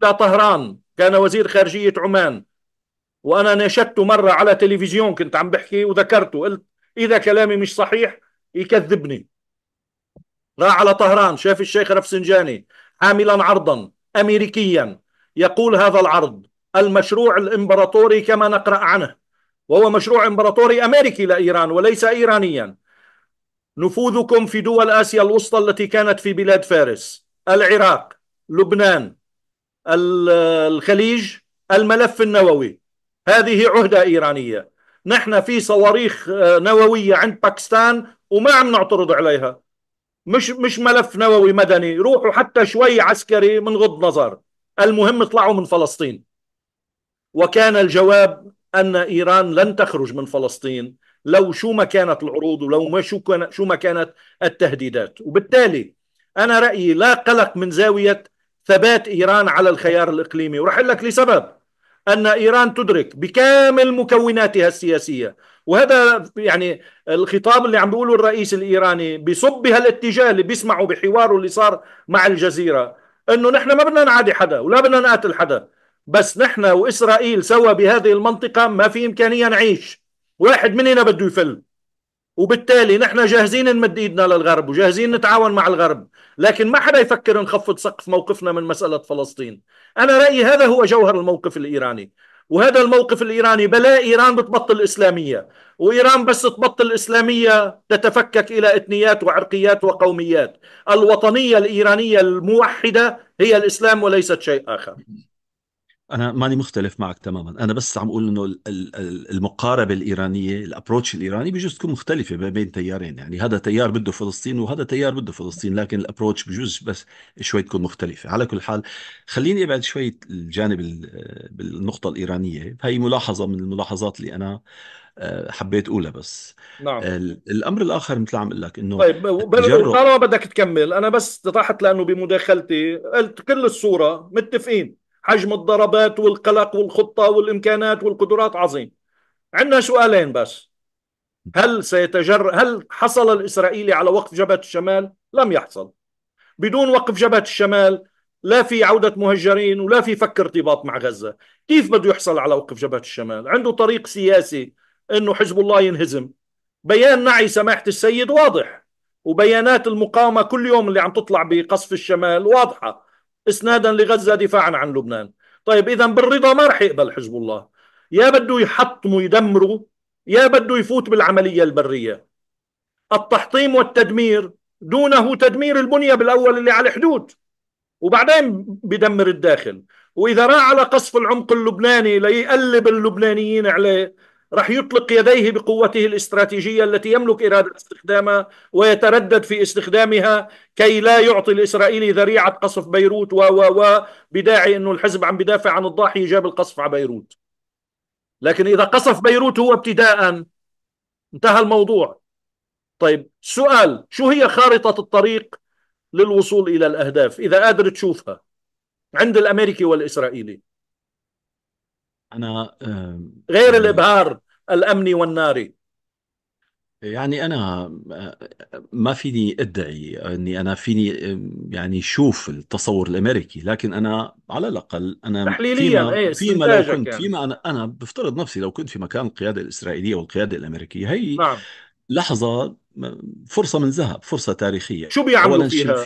إلى طهران كان وزير خارجية عمان وأنا ناشدته مرة على تلفزيون كنت عم بحكي وذكرته قلت إذا كلامي مش صحيح يكذبني راح على طهران شاف الشيخ رفسنجاني حاملا عرضا أمريكيا يقول هذا العرض المشروع الإمبراطوري كما نقرأ عنه وهو مشروع إمبراطوري أمريكي لإيران وليس إيرانيا نفوذكم في دول آسيا الوسطى التي كانت في بلاد فارس العراق لبنان الخليج الملف النووي هذه عهدة إيرانية نحن في صواريخ آه، نووية عند باكستان وما عم نعترض عليها مش مش ملف نووي مدني روحوا حتى شوي عسكري من غض نظر المهم اطلعوا من فلسطين وكان الجواب أن إيران لن تخرج من فلسطين لو شو ما كانت العروض ولو ما شو, كان شو ما كانت التهديدات وبالتالي أنا رأيي لا قلق من زاوية ثبات إيران على الخيار الإقليمي ورح لك لسبب أن إيران تدرك بكامل مكوناتها السياسية وهذا يعني الخطاب اللي عم بيقوله الرئيس الايراني بصب هالاتجاه اللي بيسمعه بحواره اللي صار مع الجزيره انه نحن ما بدنا نعادي حدا ولا بدنا نقاتل حدا بس نحن واسرائيل سوا بهذه المنطقه ما في امكانيه نعيش واحد مننا بده يفل وبالتالي نحن جاهزين نمد ايدنا للغرب وجاهزين نتعاون مع الغرب لكن ما حدا يفكر نخفض سقف موقفنا من مساله فلسطين انا رايي هذا هو جوهر الموقف الايراني وهذا الموقف الايراني بلا ايران بتبطل اسلاميه وايران بس تبطل اسلاميه تتفكك الى اثنيات وعرقيات وقوميات الوطنيه الايرانيه الموحده هي الاسلام وليست شيء اخر انا ماني مختلف معك تماما انا بس عم اقول انه المقاربه الايرانيه الابروتش الايراني بجوز تكون مختلفه ما بين تيارين يعني هذا تيار بده فلسطين وهذا تيار بده فلسطين لكن الابروتش بجوز بس شوي تكون مختلفه على كل حال خليني ابعد شوي الجانب بالنقطه الايرانيه هي ملاحظه من الملاحظات اللي انا آه، حبيت اقولها بس نعم الامر الاخر مثل عم اقول لك انه طيب طالما بدك تكمل انا بس طرحت لانه بمداخلتي قلت كل الصوره متفقين حجم الضربات والقلق والخطة والإمكانات والقدرات عظيم عندنا سؤالين بس هل سيتجر هل حصل الإسرائيلي على وقف جبهة الشمال؟ لم يحصل بدون وقف جبهة الشمال لا في عودة مهجرين ولا في فك ارتباط مع غزة كيف بده يحصل على وقف جبهة الشمال؟ عنده طريق سياسي أنه حزب الله ينهزم بيان نعي سماحة السيد واضح وبيانات المقاومة كل يوم اللي عم تطلع بقصف الشمال واضحة اسنادا لغزه دفاعا عن لبنان طيب اذا بالرضا ما رح يقبل حزب الله يا بده يحطموا يدمروا يا بده يفوت بالعمليه البريه التحطيم والتدمير دونه تدمير البنيه بالاول اللي على الحدود وبعدين بدمر الداخل واذا راح على قصف العمق اللبناني ليقلب اللبنانيين عليه رح يطلق يديه بقوته الاستراتيجيه التي يملك اراده استخدامها ويتردد في استخدامها كي لا يعطي الاسرائيلي ذريعه قصف بيروت و و و بداعي انه الحزب عم بدافع عن الضاحيه جاب القصف على بيروت. لكن اذا قصف بيروت هو ابتداء انتهى الموضوع. طيب سؤال شو هي خارطه الطريق للوصول الى الاهداف اذا قادر تشوفها عند الامريكي والاسرائيلي؟ انا غير يعني الابهار الامني والناري يعني انا آه، ما فيني ادعي اني انا فيني يعني شوف التصور الامريكي لكن انا على الاقل انا تحليليا فيما, ايه فيما لو كنت يعني. فيما انا انا بفترض نفسي لو كنت في مكان القياده الاسرائيليه والقياده الامريكيه هي نعم. لحظه فرصه من ذهب فرصه تاريخيه شو بيعملوا فيها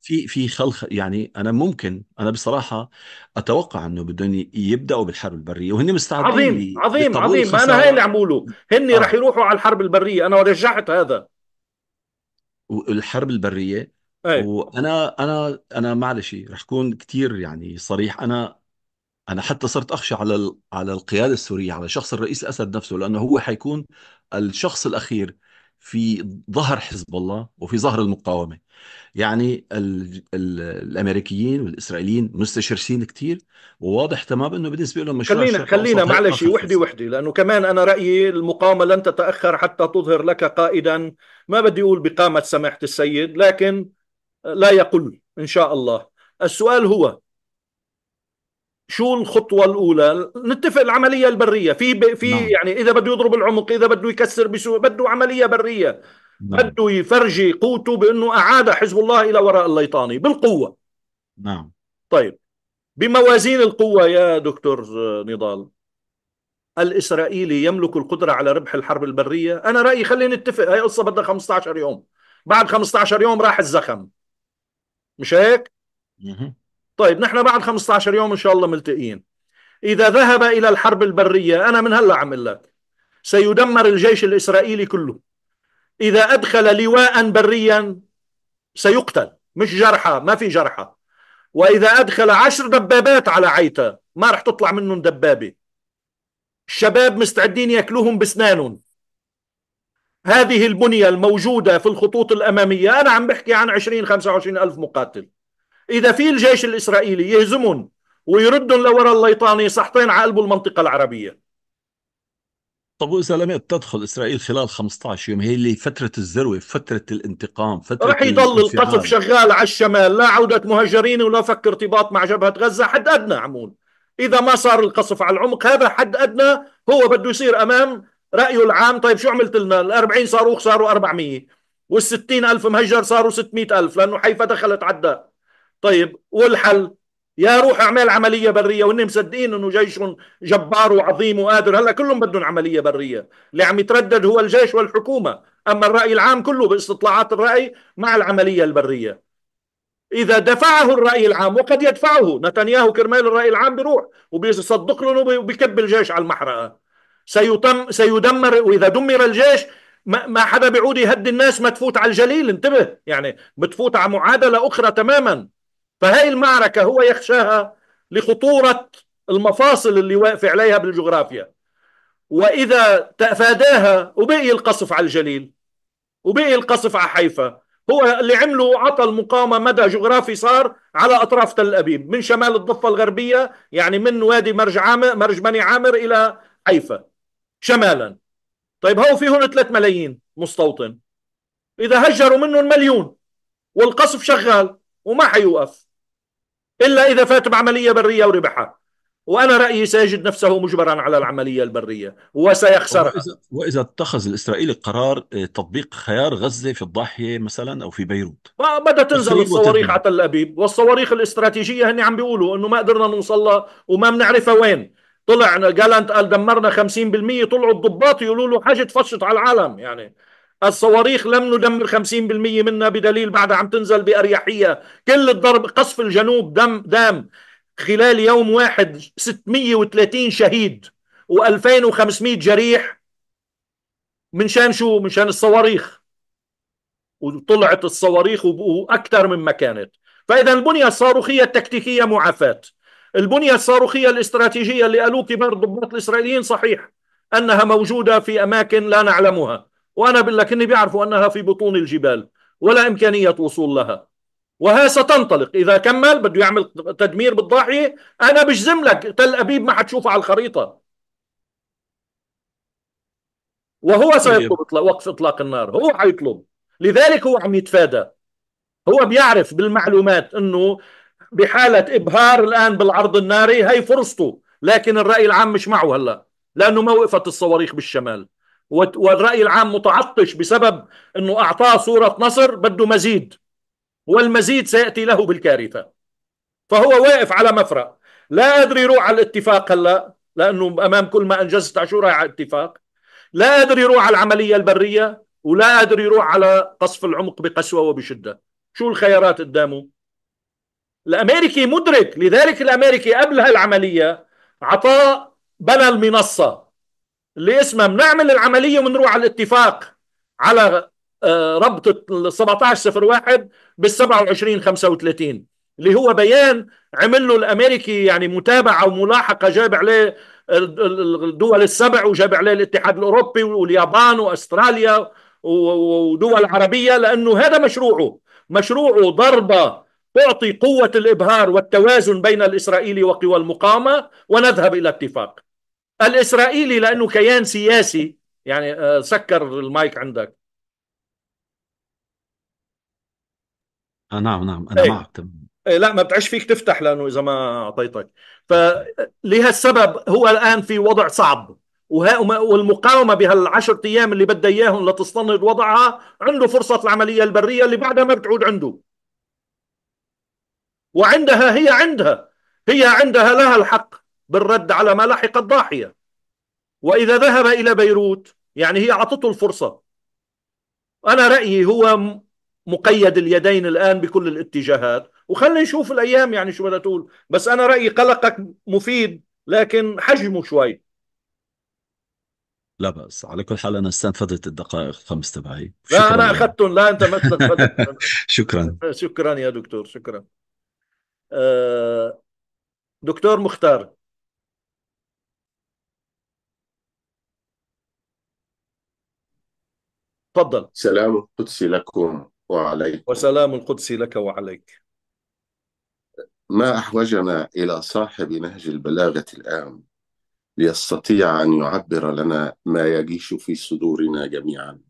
في في خلخ يعني انا ممكن انا بصراحه اتوقع انه بدهم يبداوا بالحرب البريه وهن مستعدين عظيم عظيم عظيم ما انا هاي اللي عم بقوله هن آه. رح يروحوا على الحرب البريه انا رجعت هذا الحرب البريه أي. وانا انا انا معلش رح اكون كثير يعني صريح انا انا حتى صرت اخشى على على القياده السوريه على شخص الرئيس الاسد نفسه لانه هو حيكون الشخص الاخير في ظهر حزب الله وفي ظهر المقاومه يعني الـ الـ الامريكيين والاسرائيليين مستشرسين كثير وواضح تمام انه بالنسبه لهم مشروع خلينا خلينا معلش وحده وحده لانه كمان انا رايي المقاومه لن تتاخر حتى تظهر لك قائدا ما بدي اقول بقامه سماحه السيد لكن لا يقل ان شاء الله السؤال هو شو الخطوه الاولى نتفق العمليه البريه في ب... في نعم. يعني اذا بده يضرب العمق اذا بده يكسر بسوء بده عمليه بريه نعم. بده يفرجي قوته بانه اعاد حزب الله الى وراء الليطاني بالقوه نعم طيب بموازين القوه يا دكتور نضال الاسرائيلي يملك القدره على ربح الحرب البريه انا رايي خلينا نتفق هي قصه بدها 15 يوم بعد 15 يوم راح الزخم مش هيك مه. طيب نحن بعد 15 يوم ان شاء الله ملتقيين اذا ذهب الى الحرب البريه انا من هلا عم لك سيدمر الجيش الاسرائيلي كله اذا ادخل لواء بريا سيقتل مش جرحى ما في جرحى واذا ادخل عشر دبابات على عيتا ما رح تطلع منهم دبابه الشباب مستعدين ياكلوهم بسنانهم هذه البنية الموجودة في الخطوط الأمامية أنا عم بحكي عن 20 25 ألف مقاتل اذا في الجيش الاسرائيلي يهزمون ويردهم لورا الليطاني صحتين على قلب المنطقه العربيه طب واذا لم تدخل اسرائيل خلال 15 يوم هي اللي فتره الذروه فتره الانتقام فتره رح يضل القصف شغال على الشمال لا عوده مهجرين ولا فك ارتباط مع جبهه غزه حد ادنى عمون اذا ما صار القصف على العمق هذا حد ادنى هو بده يصير امام رايه العام طيب شو عملت لنا الأربعين 40 صاروخ صاروا 400 والستين الف مهجر صاروا 600 الف لانه حيفا دخلت عداء طيب والحل يا روح اعمل عمليه بريه وهن مصدقين انه جيش جبار وعظيم وقادر هلا كلهم بدهم عمليه بريه اللي عم يتردد هو الجيش والحكومه اما الراي العام كله باستطلاعات الراي مع العمليه البريه اذا دفعه الراي العام وقد يدفعه نتنياهو كرمال الراي العام بيروح وبيصدق له وبيكب الجيش على المحرقه سيتم سيدمر واذا دمر الجيش ما, ما حدا بيعود يهدي الناس ما تفوت على الجليل انتبه يعني بتفوت على معادله اخرى تماما فهي المعركة هو يخشاها لخطورة المفاصل اللي واقف عليها بالجغرافيا وإذا تفاداها وبقي القصف على الجليل وبقي القصف على حيفا هو اللي عمله عطى المقاومة مدى جغرافي صار على أطراف تل أبيب من شمال الضفة الغربية يعني من وادي مرج عامر مرج بني عامر إلى حيفا شمالا طيب هو في هون 3 ملايين مستوطن إذا هجروا منهم مليون والقصف شغال وما حيوقف إلا إذا فات بعملية برية وربحها وأنا رأيي سيجد نفسه مجبرا على العملية البرية وسيخسرها وإذا, وإذا اتخذ الإسرائيلي قرار آه، تطبيق خيار غزة في الضاحية مثلا أو في بيروت آه، بدها تنزل الصواريخ على تل أبيب والصواريخ الاستراتيجية هني عم بيقولوا أنه ما قدرنا نوصلها وما بنعرفها وين طلع جالنت قال دمرنا 50% طلعوا الضباط يقولوا له حاجه تفشط على العالم يعني الصواريخ لم ندمر 50% منها بدليل بعدها عم تنزل بأريحية كل الضرب قصف الجنوب دم دام خلال يوم واحد 630 شهيد و2500 جريح من شان شو من شان الصواريخ وطلعت الصواريخ واكثر مما كانت فاذا البنيه الصاروخيه التكتيكيه معافاه البنيه الصاروخيه الاستراتيجيه اللي قالوه كبار الضباط الاسرائيليين صحيح انها موجوده في اماكن لا نعلمها وأنا بقول لك إني بيعرف أنها في بطون الجبال ولا إمكانية وصول لها وها ستنطلق إذا كمل بده يعمل تدمير بالضاحية أنا بجزم لك تل أبيب ما حتشوفه على الخريطة وهو طيب. سيطلب وقف إطلاق النار هو حيطلب لذلك هو عم يتفادى هو بيعرف بالمعلومات أنه بحالة إبهار الآن بالعرض الناري هي فرصته لكن الرأي العام مش معه هلأ لأنه ما وقفت الصواريخ بالشمال والرأي العام متعطش بسبب أنه أعطاه صورة نصر بده مزيد والمزيد سيأتي له بالكارثة فهو واقف على مفرق لا أدري يروح على الاتفاق هلأ لأنه أمام كل ما أنجزت عشورة على الاتفاق لا أدري يروح على العملية البرية ولا أدري يروح على قصف العمق بقسوة وبشدة شو الخيارات قدامه الأمريكي مدرك لذلك الأمريكي قبل هالعملية عطاء بنى المنصة اللي اسمها بنعمل العمليه ونروح على الاتفاق على آه، ربط ال 1701 بال 2735 اللي هو بيان عمل له الامريكي يعني متابعه وملاحقه جاب عليه الدول السبع وجاب عليه الاتحاد الاوروبي واليابان واستراليا ودول عربيه لانه هذا مشروعه مشروعه ضربه تعطي قوه الابهار والتوازن بين الاسرائيلي وقوى المقاومه ونذهب الى اتفاق الاسرائيلي لانه كيان سياسي يعني آه، سكر المايك عندك آه، نعم نعم انا ما إيه. معك إيه، لا ما بتعش فيك تفتح لانه اذا ما اعطيتك فلهالسبب هو الان في وضع صعب والمقاومه بهالعشرة ايام اللي بدها اياهم لتستنض وضعها عنده فرصه العمليه البريه اللي بعدها ما بتعود عنده وعندها هي عندها هي عندها لها الحق بالرد على ما لحق الضاحية وإذا ذهب إلى بيروت يعني هي أعطته الفرصة أنا رأيي هو مقيد اليدين الآن بكل الاتجاهات وخلينا نشوف الأيام يعني شو بدها تقول بس أنا رأيي قلقك مفيد لكن حجمه شوي لا بأس على كل حال أنا استنفذت الدقائق الخمس تبعي لا أنا أخذتهم لا أنت ما استنفذت <laughs> شكرا شكرا يا دكتور شكرا آه، دكتور مختار تفضل سلام القدس لكم وعليكم وسلام القدس لك وعليك ما أحوجنا إلى صاحب نهج البلاغة الآن ليستطيع أن يعبر لنا ما يجيش في صدورنا جميعا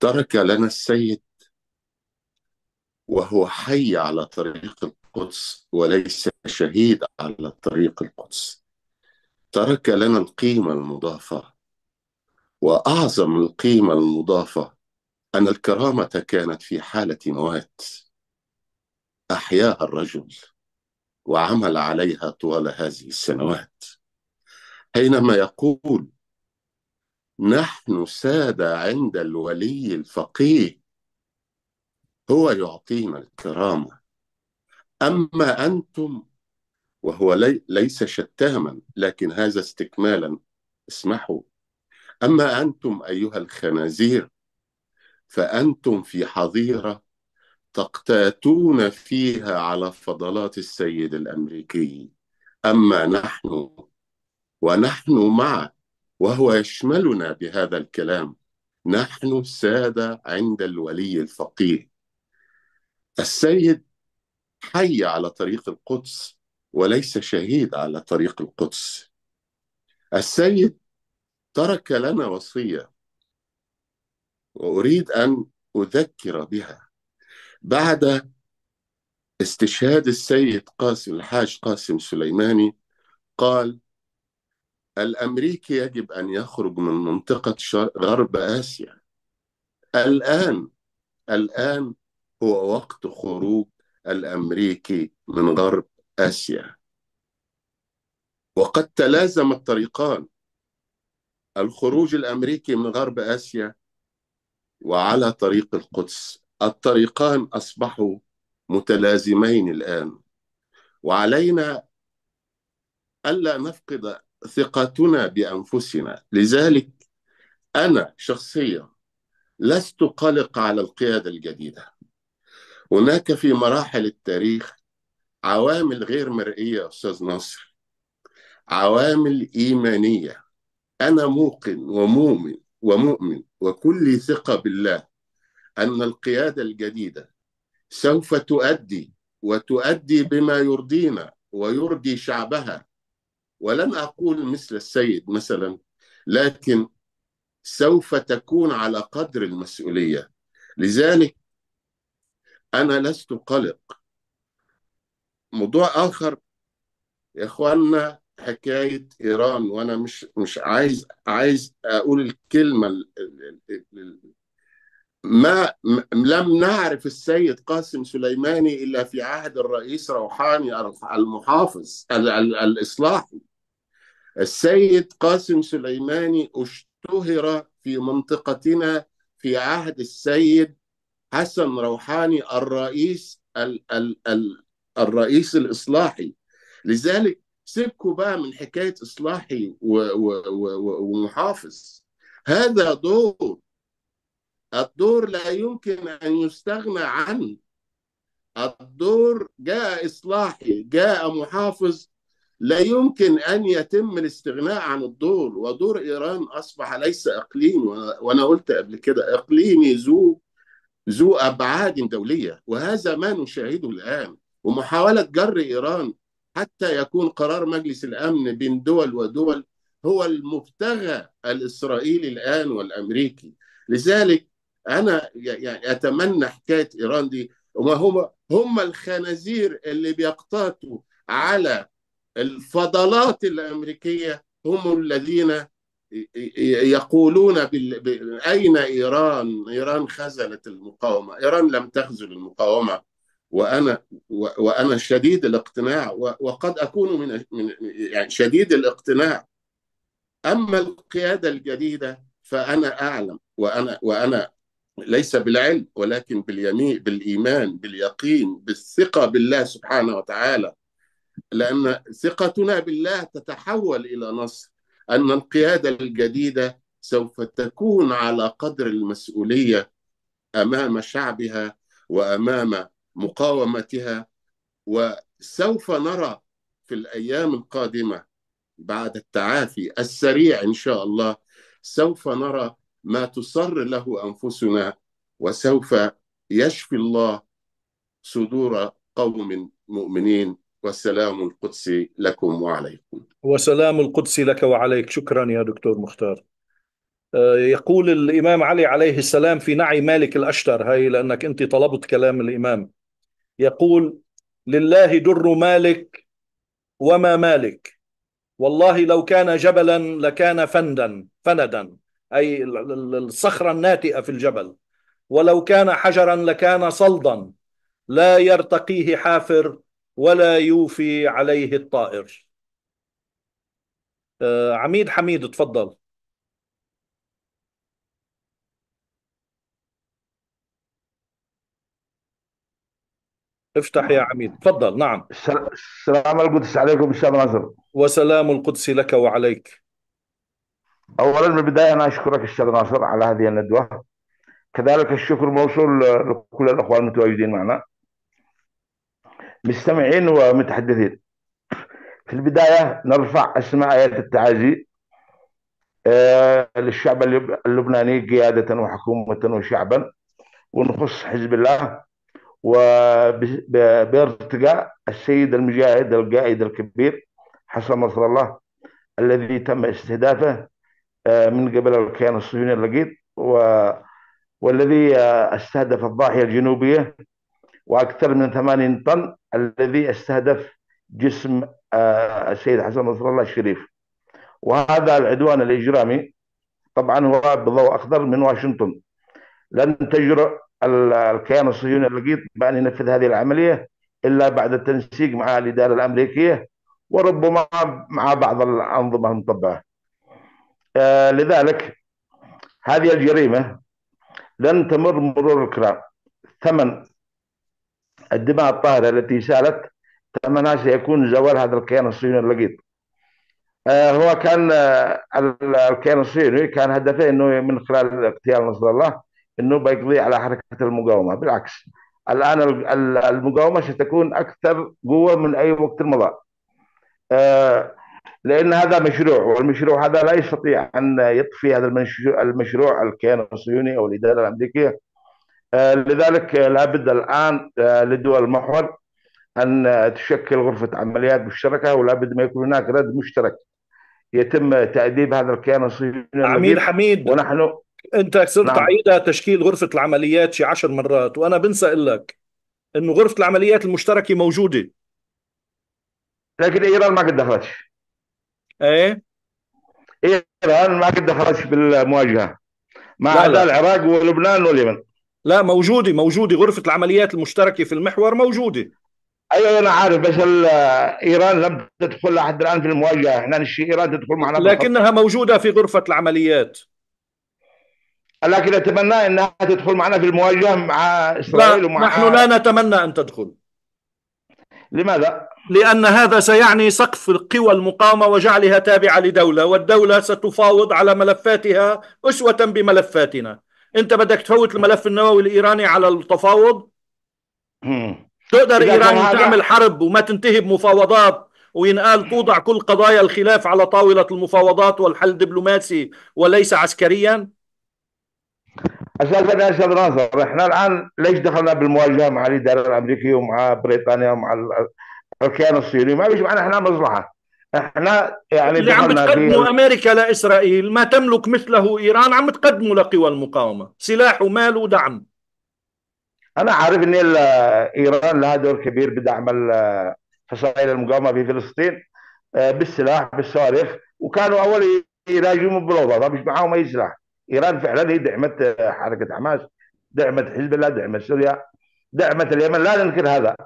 ترك لنا السيد وهو حي على طريق القدس وليس شهيد على طريق القدس ترك لنا القيمة المضافة واعظم القيمه المضافه ان الكرامه كانت في حاله موات احياها الرجل وعمل عليها طوال هذه السنوات حينما يقول نحن ساده عند الولي الفقيه هو يعطينا الكرامه اما انتم وهو لي ليس شتاما لكن هذا استكمالا اسمحوا أما أنتم أيها الخنازير فأنتم في حظيرة تقتاتون فيها على فضلات السيد الأمريكي أما نحن ونحن معه وهو يشملنا بهذا الكلام نحن السادة عند الولي الفقيه السيد حي على طريق القدس وليس شهيد على طريق القدس السيد ترك لنا وصيه واريد ان اذكر بها بعد استشهاد السيد قاسم الحاج قاسم سليماني قال الامريكي يجب ان يخرج من منطقه غرب اسيا الان الان هو وقت خروج الامريكي من غرب اسيا وقد تلازم الطريقان الخروج الامريكي من غرب اسيا وعلى طريق القدس الطريقان اصبحوا متلازمين الان وعلينا الا نفقد ثقتنا بانفسنا لذلك انا شخصيا لست قلق على القياده الجديده هناك في مراحل التاريخ عوامل غير مرئيه استاذ نصر عوامل ايمانيه أنا موقن ومؤمن ومؤمن وكل ثقة بالله أن القيادة الجديدة سوف تؤدي وتؤدي بما يرضينا ويرضي شعبها ولن أقول مثل السيد مثلا لكن سوف تكون على قدر المسؤولية لذلك أنا لست قلق موضوع آخر يا إخواننا حكايه ايران وانا مش مش عايز عايز اقول الكلمه ما لم نعرف السيد قاسم سليماني الا في عهد الرئيس روحاني المحافظ الاصلاحي السيد قاسم سليماني اشتهر في منطقتنا في عهد السيد حسن روحاني الرئيس الـ الـ الـ الرئيس الاصلاحي لذلك سيبكوا بقى من حكايه اصلاحي ومحافظ هذا دور الدور لا يمكن ان يستغنى عنه الدور جاء اصلاحي جاء محافظ لا يمكن ان يتم الاستغناء عن الدور ودور ايران اصبح ليس اقليمي وانا قلت قبل كده اقليمي ذو ذو ابعاد دوليه وهذا ما نشاهده الان ومحاوله جر ايران حتى يكون قرار مجلس الامن بين دول ودول هو المبتغى الاسرائيلي الان والامريكي لذلك انا يعني اتمنى حكايه ايران دي وما هم هم الخنازير اللي بيقتاتوا على الفضلات الامريكيه هم الذين يقولون اين ايران؟ ايران خذلت المقاومه، ايران لم تخذل المقاومه وانا وانا شديد الاقتناع وقد اكون من يعني شديد الاقتناع اما القياده الجديده فانا اعلم وانا وانا ليس بالعلم ولكن باليمين بالايمان باليقين بالثقه بالله سبحانه وتعالى لان ثقتنا بالله تتحول الى نصر ان القياده الجديده سوف تكون على قدر المسؤوليه امام شعبها وامام مقاومتها وسوف نرى في الايام القادمه بعد التعافي السريع ان شاء الله سوف نرى ما تصر له انفسنا وسوف يشفي الله صدور قوم مؤمنين والسلام القدسي لكم وعليكم وسلام القدس لك وعليك شكرا يا دكتور مختار آه، يقول الإمام علي عليه السلام في نعي مالك الأشتر هاي لأنك أنت طلبت كلام الإمام يقول لله در مالك وما مالك والله لو كان جبلا لكان فندا فندا أي الصخرة الناتئة في الجبل ولو كان حجرا لكان صلدا لا يرتقيه حافر ولا يوفي عليه الطائر آه، عميد حميد تفضل افتح يا عميد تفضل نعم السلام القدس عليكم أستاذ ناصر وسلام القدس لك وعليك أولا بالبداية أنا أشكرك أستاذ ناصر على هذه الندوة كذلك الشكر موصول لكل الأخوان المتواجدين معنا مستمعين ومتحدثين في البداية نرفع أسماء آيات التعازي آه، للشعب اللبناني قيادة وحكومة وشعبا ونخص حزب الله وبارتقاء السيد المجاهد القائد الكبير حسن نصر الله الذي تم استهدافه آه، من قبل الكيان الصهيوني اللقيط والذي آه، استهدف الضاحية الجنوبية وأكثر من 80 طن الذي استهدف جسم آه، السيد حسن نصر الله الشريف وهذا العدوان الإجرامي طبعا هو بضوء أخضر من واشنطن لن تجرؤ الكيان الصهيوني اللقيط بأن ينفذ هذه العملية إلا بعد التنسيق مع الإدارة الأمريكية وربما مع بعض الأنظمة المطبعة آه، لذلك هذه الجريمة لن تمر مرور الكرام ثمن الدماء الطاهرة التي سالت ثمنها سيكون زوال هذا الكيان الصهيوني اللقيط آه، هو كان آه، الكيان الصهيوني كان هدفه انه من خلال اغتيال نصر الله انه بيقضي على حركه المقاومه بالعكس الان المقاومه ستكون اكثر قوه من اي وقت مضى آه، لان هذا مشروع والمشروع هذا لا يستطيع ان يطفي هذا المشروع الكيان الصهيوني او الاداره الامريكيه آه، لذلك لابد الان آه، لدول المحور ان تشكل غرفه عمليات مشتركه ولابد ما يكون هناك رد مشترك يتم تاديب هذا الكيان الصهيوني عميد حميد ونحن انت صرت نعم. عيدها تشكيل غرفه العمليات شي عشر مرات وانا بنسى اقول لك انه غرفه العمليات المشتركه موجوده لكن ايران ما قد دخلتش ايه ايران ما قد دخلتش بالمواجهه ما عدا العراق ولبنان واليمن لا موجوده موجوده غرفه العمليات المشتركه في المحور موجوده ايوه انا عارف بس ايران لم تدخل لحد الان في المواجهه احنا ايران تدخل معنا لكنها موجوده في غرفه العمليات لكن اتمنى انها تدخل معنا في المواجهه مع اسرائيل لا ومع نحن لا نتمنى ان تدخل لماذا؟ لأن هذا سيعني سقف قوى المقاومه وجعلها تابعة لدولة والدولة ستفاوض على ملفاتها أسوة بملفاتنا أنت بدك تفوت الملف النووي الإيراني على التفاوض؟ تقدر إيران تعمل حرب وما تنتهي بمفاوضات وينقال توضع كل قضايا الخلاف على طاولة المفاوضات والحل دبلوماسي وليس عسكريا اساسا هسه ناصر احنا الان ليش دخلنا بالمواجهه مع الاداره الامريكيه ومع بريطانيا ومع الكيان الصيني ما فيش معنا احنا مصلحه احنا يعني اللي عم بتقدمه امريكا لاسرائيل ما تملك مثله ايران عم تقدمه لقوى المقاومه سلاح ومال ودعم انا عارف ان ايران لها دور كبير بدعم فصائل المقاومه في فلسطين آه، بالسلاح بالصواريخ وكانوا اول يراجموا بروضه ما معاهم اي سلاح ايران فعلا هي دعمت حركه حماس دعمت حزب الله دعمت سوريا دعمت اليمن لا ننكر هذا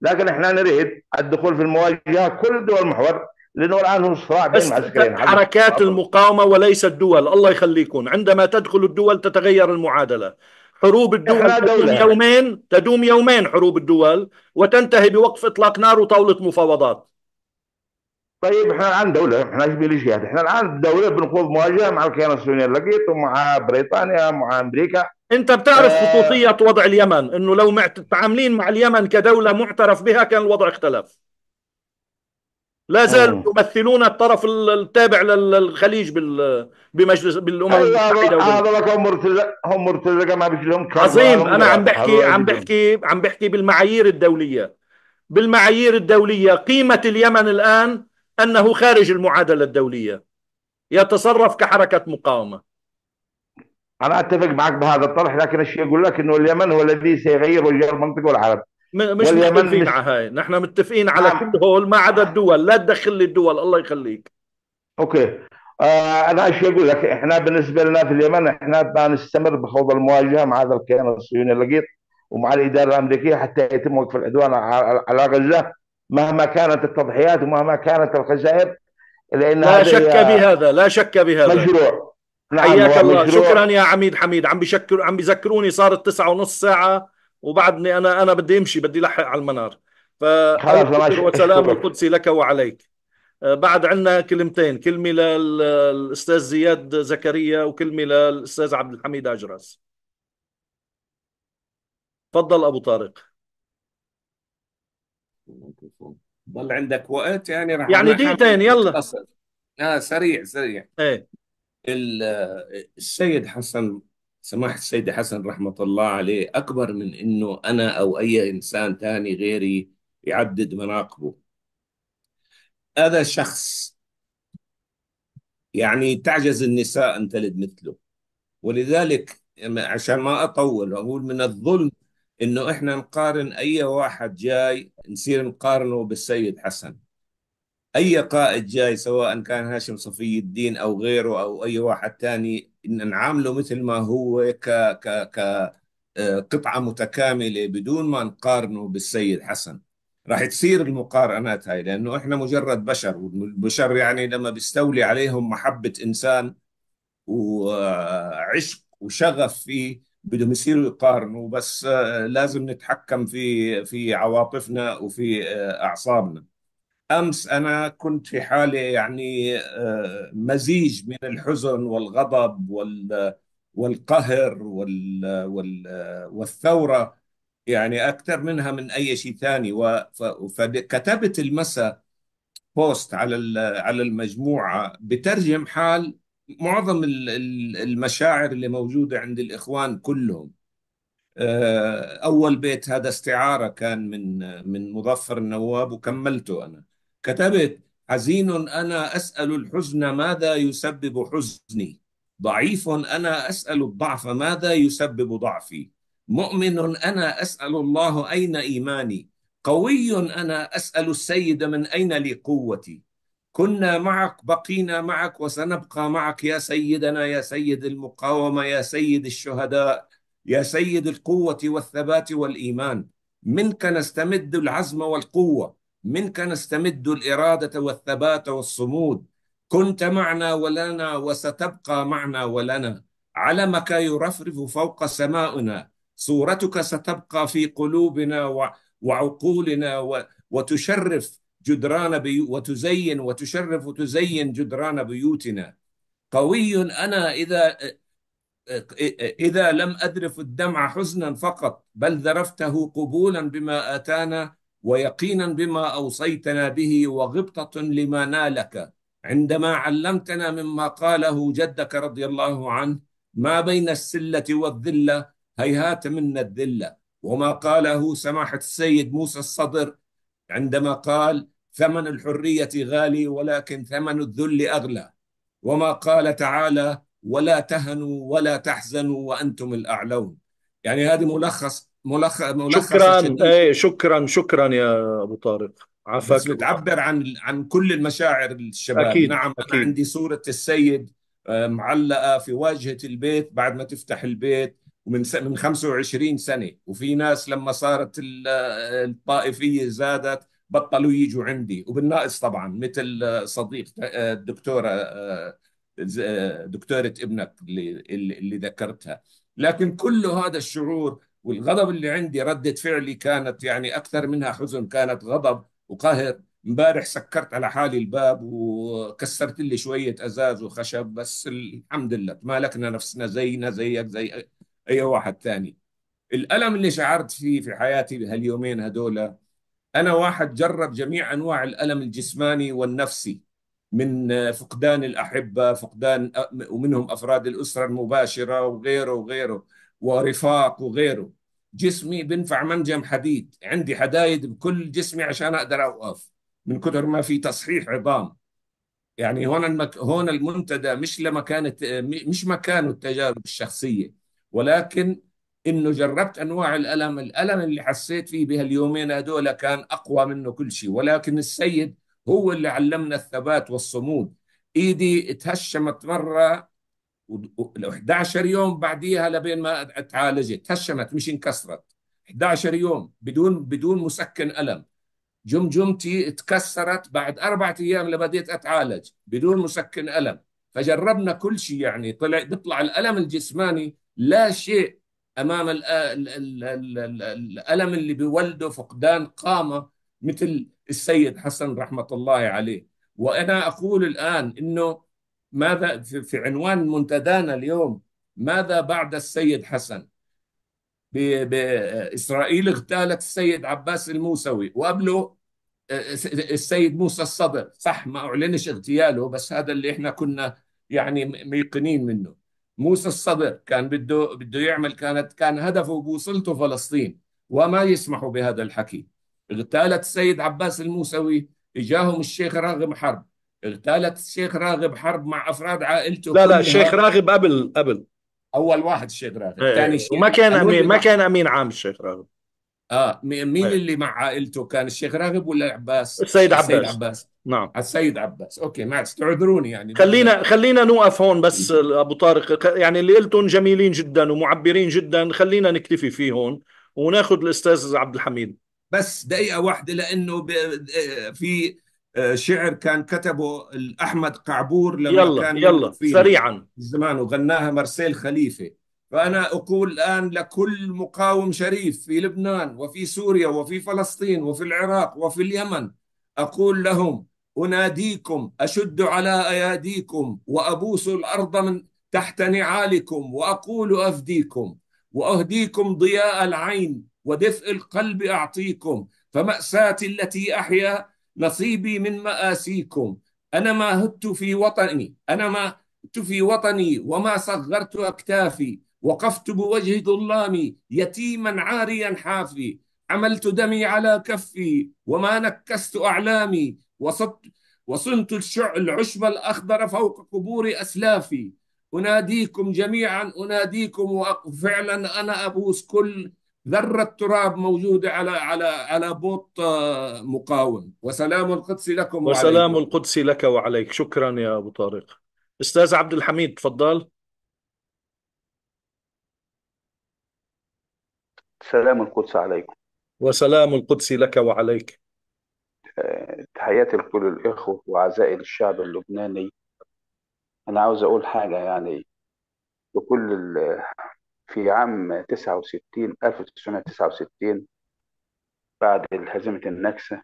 لكن احنا نريد الدخول في المواجهه كل دول المحور لانه الان هو صراع بين العسكريين حركات المقاومه وليس الدول الله يخليكم عندما تدخل الدول تتغير المعادله حروب الدول تدوم يومين تدوم يومين حروب الدول وتنتهي بوقف اطلاق نار وطاوله مفاوضات طيب احنا الان دوله احنا بليجيات احنا الان دوله بنخوض مواجهه مع الكيان الصهيوني لقيته مع بريطانيا مع امريكا انت بتعرف آه. خصوصيه وضع اليمن انه لو متعاملين مع اليمن كدوله معترف بها كان الوضع اختلف لا آه. يمثلون الطرف التابع للخليج بال بمجلس بالامم المتحده هذا هم مرتزقه هم مرتزقه ما بيجي لهم عظيم انا عم بحكي عم بحكي عم بحكي بالمعايير الدوليه بالمعايير الدوليه قيمه اليمن الان أنه خارج المعادلة الدولية يتصرف كحركة مقاومة أنا أتفق معك بهذا الطرح لكن الشيء يقول لك أنه اليمن هو الذي سيغير وجه المنطقة والعرب مش متفقين مش... على هاي نحن متفقين على نعم. كل هول ما عدا الدول لا تدخل لي الدول الله يخليك اوكي آه انا ايش اقول لك احنا بالنسبه لنا في اليمن احنا بنستمر بخوض المواجهه مع هذا الكيان الصهيوني اللقيط ومع الاداره الامريكيه حتى يتم وقف العدوان على غزه مهما كانت التضحيات ومهما كانت الخسائر لان لا شك بهذا لا شك بهذا مجروع نعم حياك الله مجروع. شكرا يا عميد حميد عم بشكر عم بذكروني صارت تسعة ونص ساعة وبعدني انا انا بدي امشي بدي لحق على المنار ف وسلام القدسي لك وعليك آه، بعد عندنا كلمتين كلمة للأستاذ زياد زكريا وكلمة للأستاذ عبد الحميد أجرس تفضل أبو طارق ضل عندك وقت يعني راح يعني دقيقتين يلا آه سريع سريع ايه السيد حسن سماحة السيد حسن رحمة الله عليه أكبر من أنه أنا أو أي إنسان تاني غيري يعدد مناقبه هذا شخص يعني تعجز النساء أن تلد مثله ولذلك عشان ما أطول أقول من الظلم انه احنا نقارن اي واحد جاي نصير نقارنه بالسيد حسن اي قائد جاي سواء كان هاشم صفي الدين او غيره او اي واحد ثاني نعامله مثل ما هو ك ك ك آه، قطعه متكامله بدون ما نقارنه بالسيد حسن راح تصير المقارنات هاي لانه احنا مجرد بشر والبشر يعني لما بيستولي عليهم محبه انسان وعشق آه، وشغف فيه بدهم يصيروا يقارنوا بس آه، لازم نتحكم في في عواطفنا وفي آه، اعصابنا امس انا كنت في حاله يعني آه، مزيج من الحزن والغضب وال والقهر وال وال والثوره يعني اكثر منها من اي شيء ثاني فكتبت المساء بوست على على المجموعه بترجم حال معظم المشاعر اللي موجودة عند الإخوان كلهم آه، أول بيت هذا استعارة كان من من مظفر النواب وكملته أنا كتبت حزين أنا أسأل الحزن ماذا يسبب حزني ضعيف أنا أسأل الضعف ماذا يسبب ضعفي مؤمن أنا أسأل الله أين إيماني قوي أنا أسأل السيد من أين لي قوتي كنا معك بقينا معك وسنبقى معك يا سيدنا يا سيد المقاومه يا سيد الشهداء يا سيد القوه والثبات والايمان منك نستمد العزم والقوه منك نستمد الاراده والثبات والصمود كنت معنا ولنا وستبقى معنا ولنا علمك يرفرف فوق سمائنا صورتك ستبقى في قلوبنا وعقولنا وتشرف جدران بيو وتزين وتشرف وتزين جدران بيوتنا قوي أنا إذا إذا لم أذرف الدمع حزنا فقط بل ذرفته قبولا بما آتانا ويقينا بما أوصيتنا به وغبطة لما نالك عندما علمتنا مما قاله جدك رضي الله عنه ما بين السلة والذلة هيهات منا الذلة وما قاله سماحة السيد موسى الصدر عندما قال ثمن الحريه غالي ولكن ثمن الذل اغلى وما قال تعالى ولا تهنوا ولا تحزنوا وانتم الاعلون يعني هذه ملخص ملخص ملخص شكرا اي شكرا شكرا يا ابو طارق عفاك بتعبر عن عن كل المشاعر الشباب أكيد نعم أكيد. أنا عندي صورة السيد آه، معلقة في واجهة البيت بعد ما تفتح البيت ومن من 25 سنة وفي ناس لما صارت آه، الطائفية زادت بطلوا يجوا عندي وبالناقص طبعا مثل صديق آه، الدكتوره آه، آه، دكتوره ابنك اللي اللي ذكرتها لكن كل هذا الشعور والغضب اللي عندي ردة فعلي كانت يعني أكثر منها حزن كانت غضب وقهر امبارح سكرت على حالي الباب وكسرت لي شوية أزاز وخشب بس الحمد لله تمالكنا نفسنا زينا زيك زي أي واحد ثاني الألم اللي شعرت فيه في حياتي بهاليومين هذول انا واحد جرب جميع انواع الالم الجسماني والنفسي من آه، فقدان الاحبه فقدان آه، ومنهم افراد الاسره المباشره وغيره وغيره ورفاق وغيره جسمي بنفع منجم حديد عندي حدايد بكل جسمي عشان اقدر اوقف من كثر ما في تصحيح عظام يعني هون المك... هون المنتدى مش لمكانه آه، مش مكانه التجارب الشخصيه ولكن انه جربت انواع الالم الالم اللي حسيت فيه بهاليومين هذول كان اقوى منه كل شيء ولكن السيد هو اللي علمنا الثبات والصمود ايدي اتهشمت مره و 11 يوم بعديها لبين ما اتعالجت تهشمت مش انكسرت 11 يوم بدون بدون مسكن الم جمجمتي اتكسرت بعد أربعة أيام لبديت أتعالج بدون مسكن ألم فجربنا كل شيء يعني طلع بيطلع الألم الجسماني لا شيء امام الالم اللي بيولده فقدان قامه مثل السيد حسن رحمه الله عليه وانا اقول الان انه ماذا في عنوان منتدانا اليوم ماذا بعد السيد حسن بإسرائيل اغتالت السيد عباس الموسوي وقبله آه، السيد موسى الصدر صح ما أعلنش اغتياله بس هذا اللي احنا كنا يعني ميقنين منه موسى الصدر كان بده بده يعمل كانت كان هدفه بوصلته فلسطين وما يسمحوا بهذا الحكي اغتالت السيد عباس الموسوي اجاهم الشيخ راغب حرب اغتالت الشيخ راغب حرب مع افراد عائلته لا لا الشيخ راغب قبل قبل اول واحد الشيخ راغب إيه، ثاني شيخ وما كان امين ما كان امين عام الشيخ راغب اه مين طيب. اللي مع عائلته كان الشيخ راغب ولا العباس؟ السيد عباس السيد عباس نعم السيد عباس اوكي ما استعذروني يعني خلينا خلينا نوقف هون بس ابو طارق يعني اللي قلتهم جميلين جدا ومعبرين جدا خلينا نكتفي فيه هون وناخذ الاستاذ عبد الحميد بس دقيقه واحده لانه آه، في آه، شعر كان كتبه احمد قعبور لما يلا كان يلا سريعا زمان وغناها مرسيل خليفه فأنا أقول الآن لكل مقاوم شريف في لبنان وفي سوريا وفي فلسطين وفي العراق وفي اليمن أقول لهم أناديكم أشد على أياديكم وأبوس الأرض من تحت نعالكم وأقول أفديكم وأهديكم ضياء العين ودفء القلب أعطيكم فمأساتي التي أحيا نصيبي من مآسيكم أنا ما هدت في وطني أنا ما هدت في وطني وما صغرت أكتافي وقفت بوجه ظلامي يتيما عاريا حافي عملت دمي على كفي وما نكست أعلامي وصدت وصنت العشب الأخضر فوق قبور أسلافي أناديكم جميعا أناديكم وفعلا أنا أبوس كل ذرة تراب موجودة على على على بوط آه، مقاوم وسلام القدس لكم وسلام وعليكم. القدس لك وعليك شكرا يا أبو طارق أستاذ عبد الحميد تفضل سلام القدس عليكم وسلام القدس لك وعليك آه، تحياتي لكل الإخوة وعزائي للشعب اللبناني أنا عاوز أقول حاجة يعني بكل في عام 69 1969 بعد هزيمة النكسة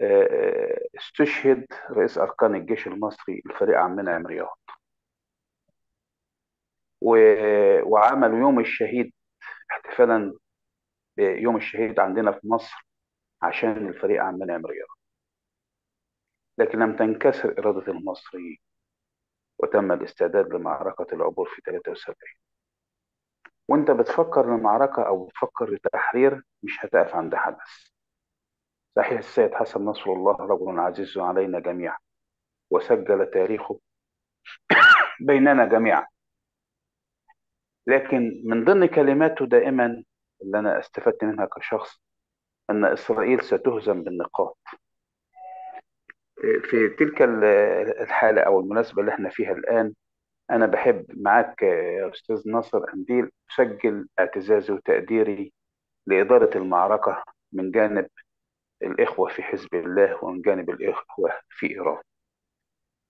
آه، استشهد رئيس أركان الجيش المصري الفريق عمنا عمرياط وعملوا يوم الشهيد احتفالا بيوم الشهيد عندنا في مصر عشان الفريق عمال يعمل رياضة لكن لم تنكسر إرادة المصريين وتم الاستعداد لمعركة العبور في 73 وانت بتفكر لمعركة أو بتفكر لتحرير مش هتقف عند حدث صحيح السيد حسن نصر الله رجل عزيز علينا جميعا وسجل تاريخه <coughs> بيننا جميعا لكن من ضمن كلماته دائما اللي انا استفدت منها كشخص ان اسرائيل ستهزم بالنقاط في تلك الحاله او المناسبه اللي احنا فيها الان انا بحب معاك يا استاذ ناصر انديل اسجل اعتزازي وتقديري لاداره المعركه من جانب الاخوه في حزب الله ومن جانب الاخوه في ايران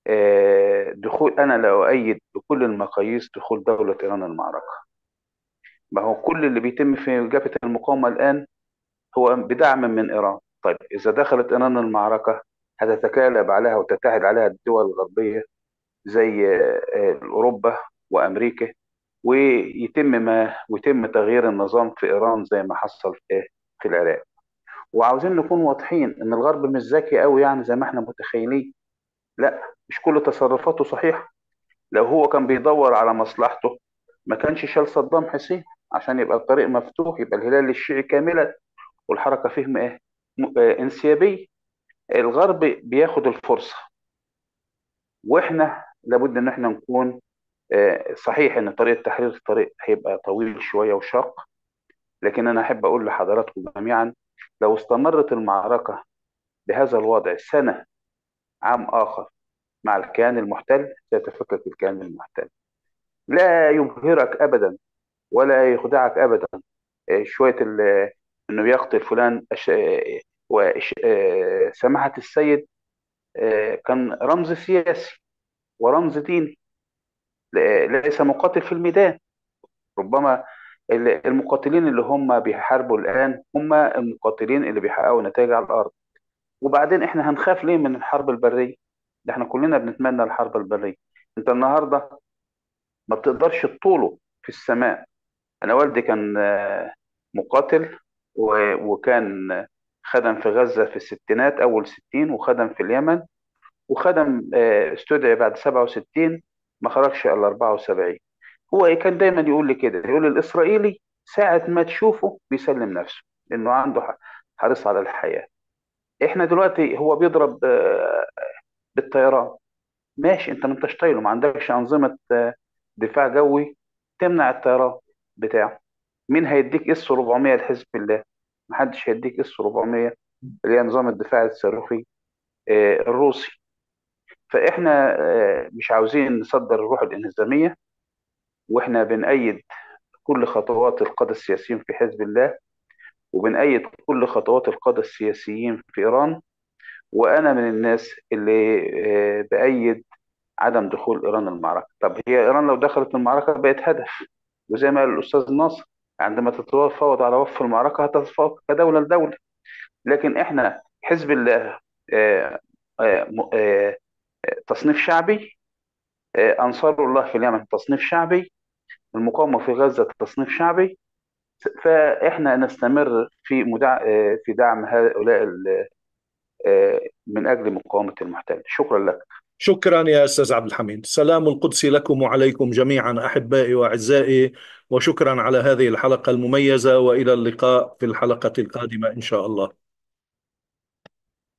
آه، دخول انا لا اؤيد بكل المقاييس دخول دوله ايران المعركه ما هو كل اللي بيتم في جبهه المقاومه الان هو بدعم من ايران طيب اذا دخلت ايران المعركه هتتكالب عليها وتتحد عليها الدول الغربيه زي آه، اوروبا وامريكا ويتم ما ويتم تغيير النظام في ايران زي ما حصل في في العراق وعاوزين نكون واضحين ان الغرب مش ذكي قوي يعني زي ما احنا متخيلين لا مش كل تصرفاته صحيحة لو هو كان بيدور على مصلحته ما كانش شال صدام حسين عشان يبقى الطريق مفتوح يبقى الهلال الشيعي كاملا والحركة فيهم ايه آه، انسيابية الغرب بياخد الفرصة واحنا لابد ان احنا نكون آه، صحيح ان طريق التحرير الطريق هيبقى طويل شوية وشاق لكن انا احب اقول لحضراتكم جميعا لو استمرت المعركة بهذا الوضع سنة عام آخر مع الكيان المحتل سيتفكك الكيان المحتل لا يبهرك ابدا ولا يخدعك ابدا إيه، شويه انه يقتل فلان أش... وش... إيه، سماحه السيد إيه، كان رمز سياسي ورمز ديني ليس مقاتل في الميدان ربما المقاتلين اللي هم بيحاربوا الان هم المقاتلين اللي بيحققوا نتائج على الارض وبعدين احنا هنخاف ليه من الحرب البريه ده احنا كلنا بنتمنى الحرب البريه انت النهارده ما بتقدرش تطوله في السماء انا والدي كان آه، مقاتل وكان خدم في غزه في الستينات اول ستين وخدم في اليمن وخدم آه، استدعي بعد 67 ما خرجش الا 74 هو إيه، كان دايما يقول لي كده يقول لي الاسرائيلي ساعه ما تشوفه بيسلم نفسه لانه عنده حريص على الحياه احنا دلوقتي هو بيضرب آه، بالطيران ماشي انت ما انتش طايله ما عندكش انظمه آه، دفاع جوي تمنع الطيران بتاعه مين هيديك اس 400 لحزب الله محدش هيديك اس 400 اللي هي نظام الدفاع الصاروخي آه، الروسي فاحنا آه، مش عاوزين نصدر الروح الانهزاميه واحنا بنأيد كل خطوات القاده السياسيين في حزب الله وبنأيد كل خطوات القاده السياسيين في ايران وانا من الناس اللي آه، بايد عدم دخول ايران المعركه طب هي ايران لو دخلت المعركه بقت هدف وزي ما قال الاستاذ ناصر عندما تتفاوض على وقف المعركه هتتفاوض كدوله لدوله لكن احنا حزب الله آه، آه، تصنيف شعبي انصار الله في اليمن تصنيف شعبي المقاومه في غزه تصنيف شعبي فاحنا نستمر في مدع... في دعم هؤلاء من أجل مقاومة المحتل شكرا لك شكرا يا أستاذ عبد الحميد سلام القدس لكم وعليكم جميعا أحبائي وأعزائي وشكرا على هذه الحلقة المميزة وإلى اللقاء في الحلقة القادمة إن شاء الله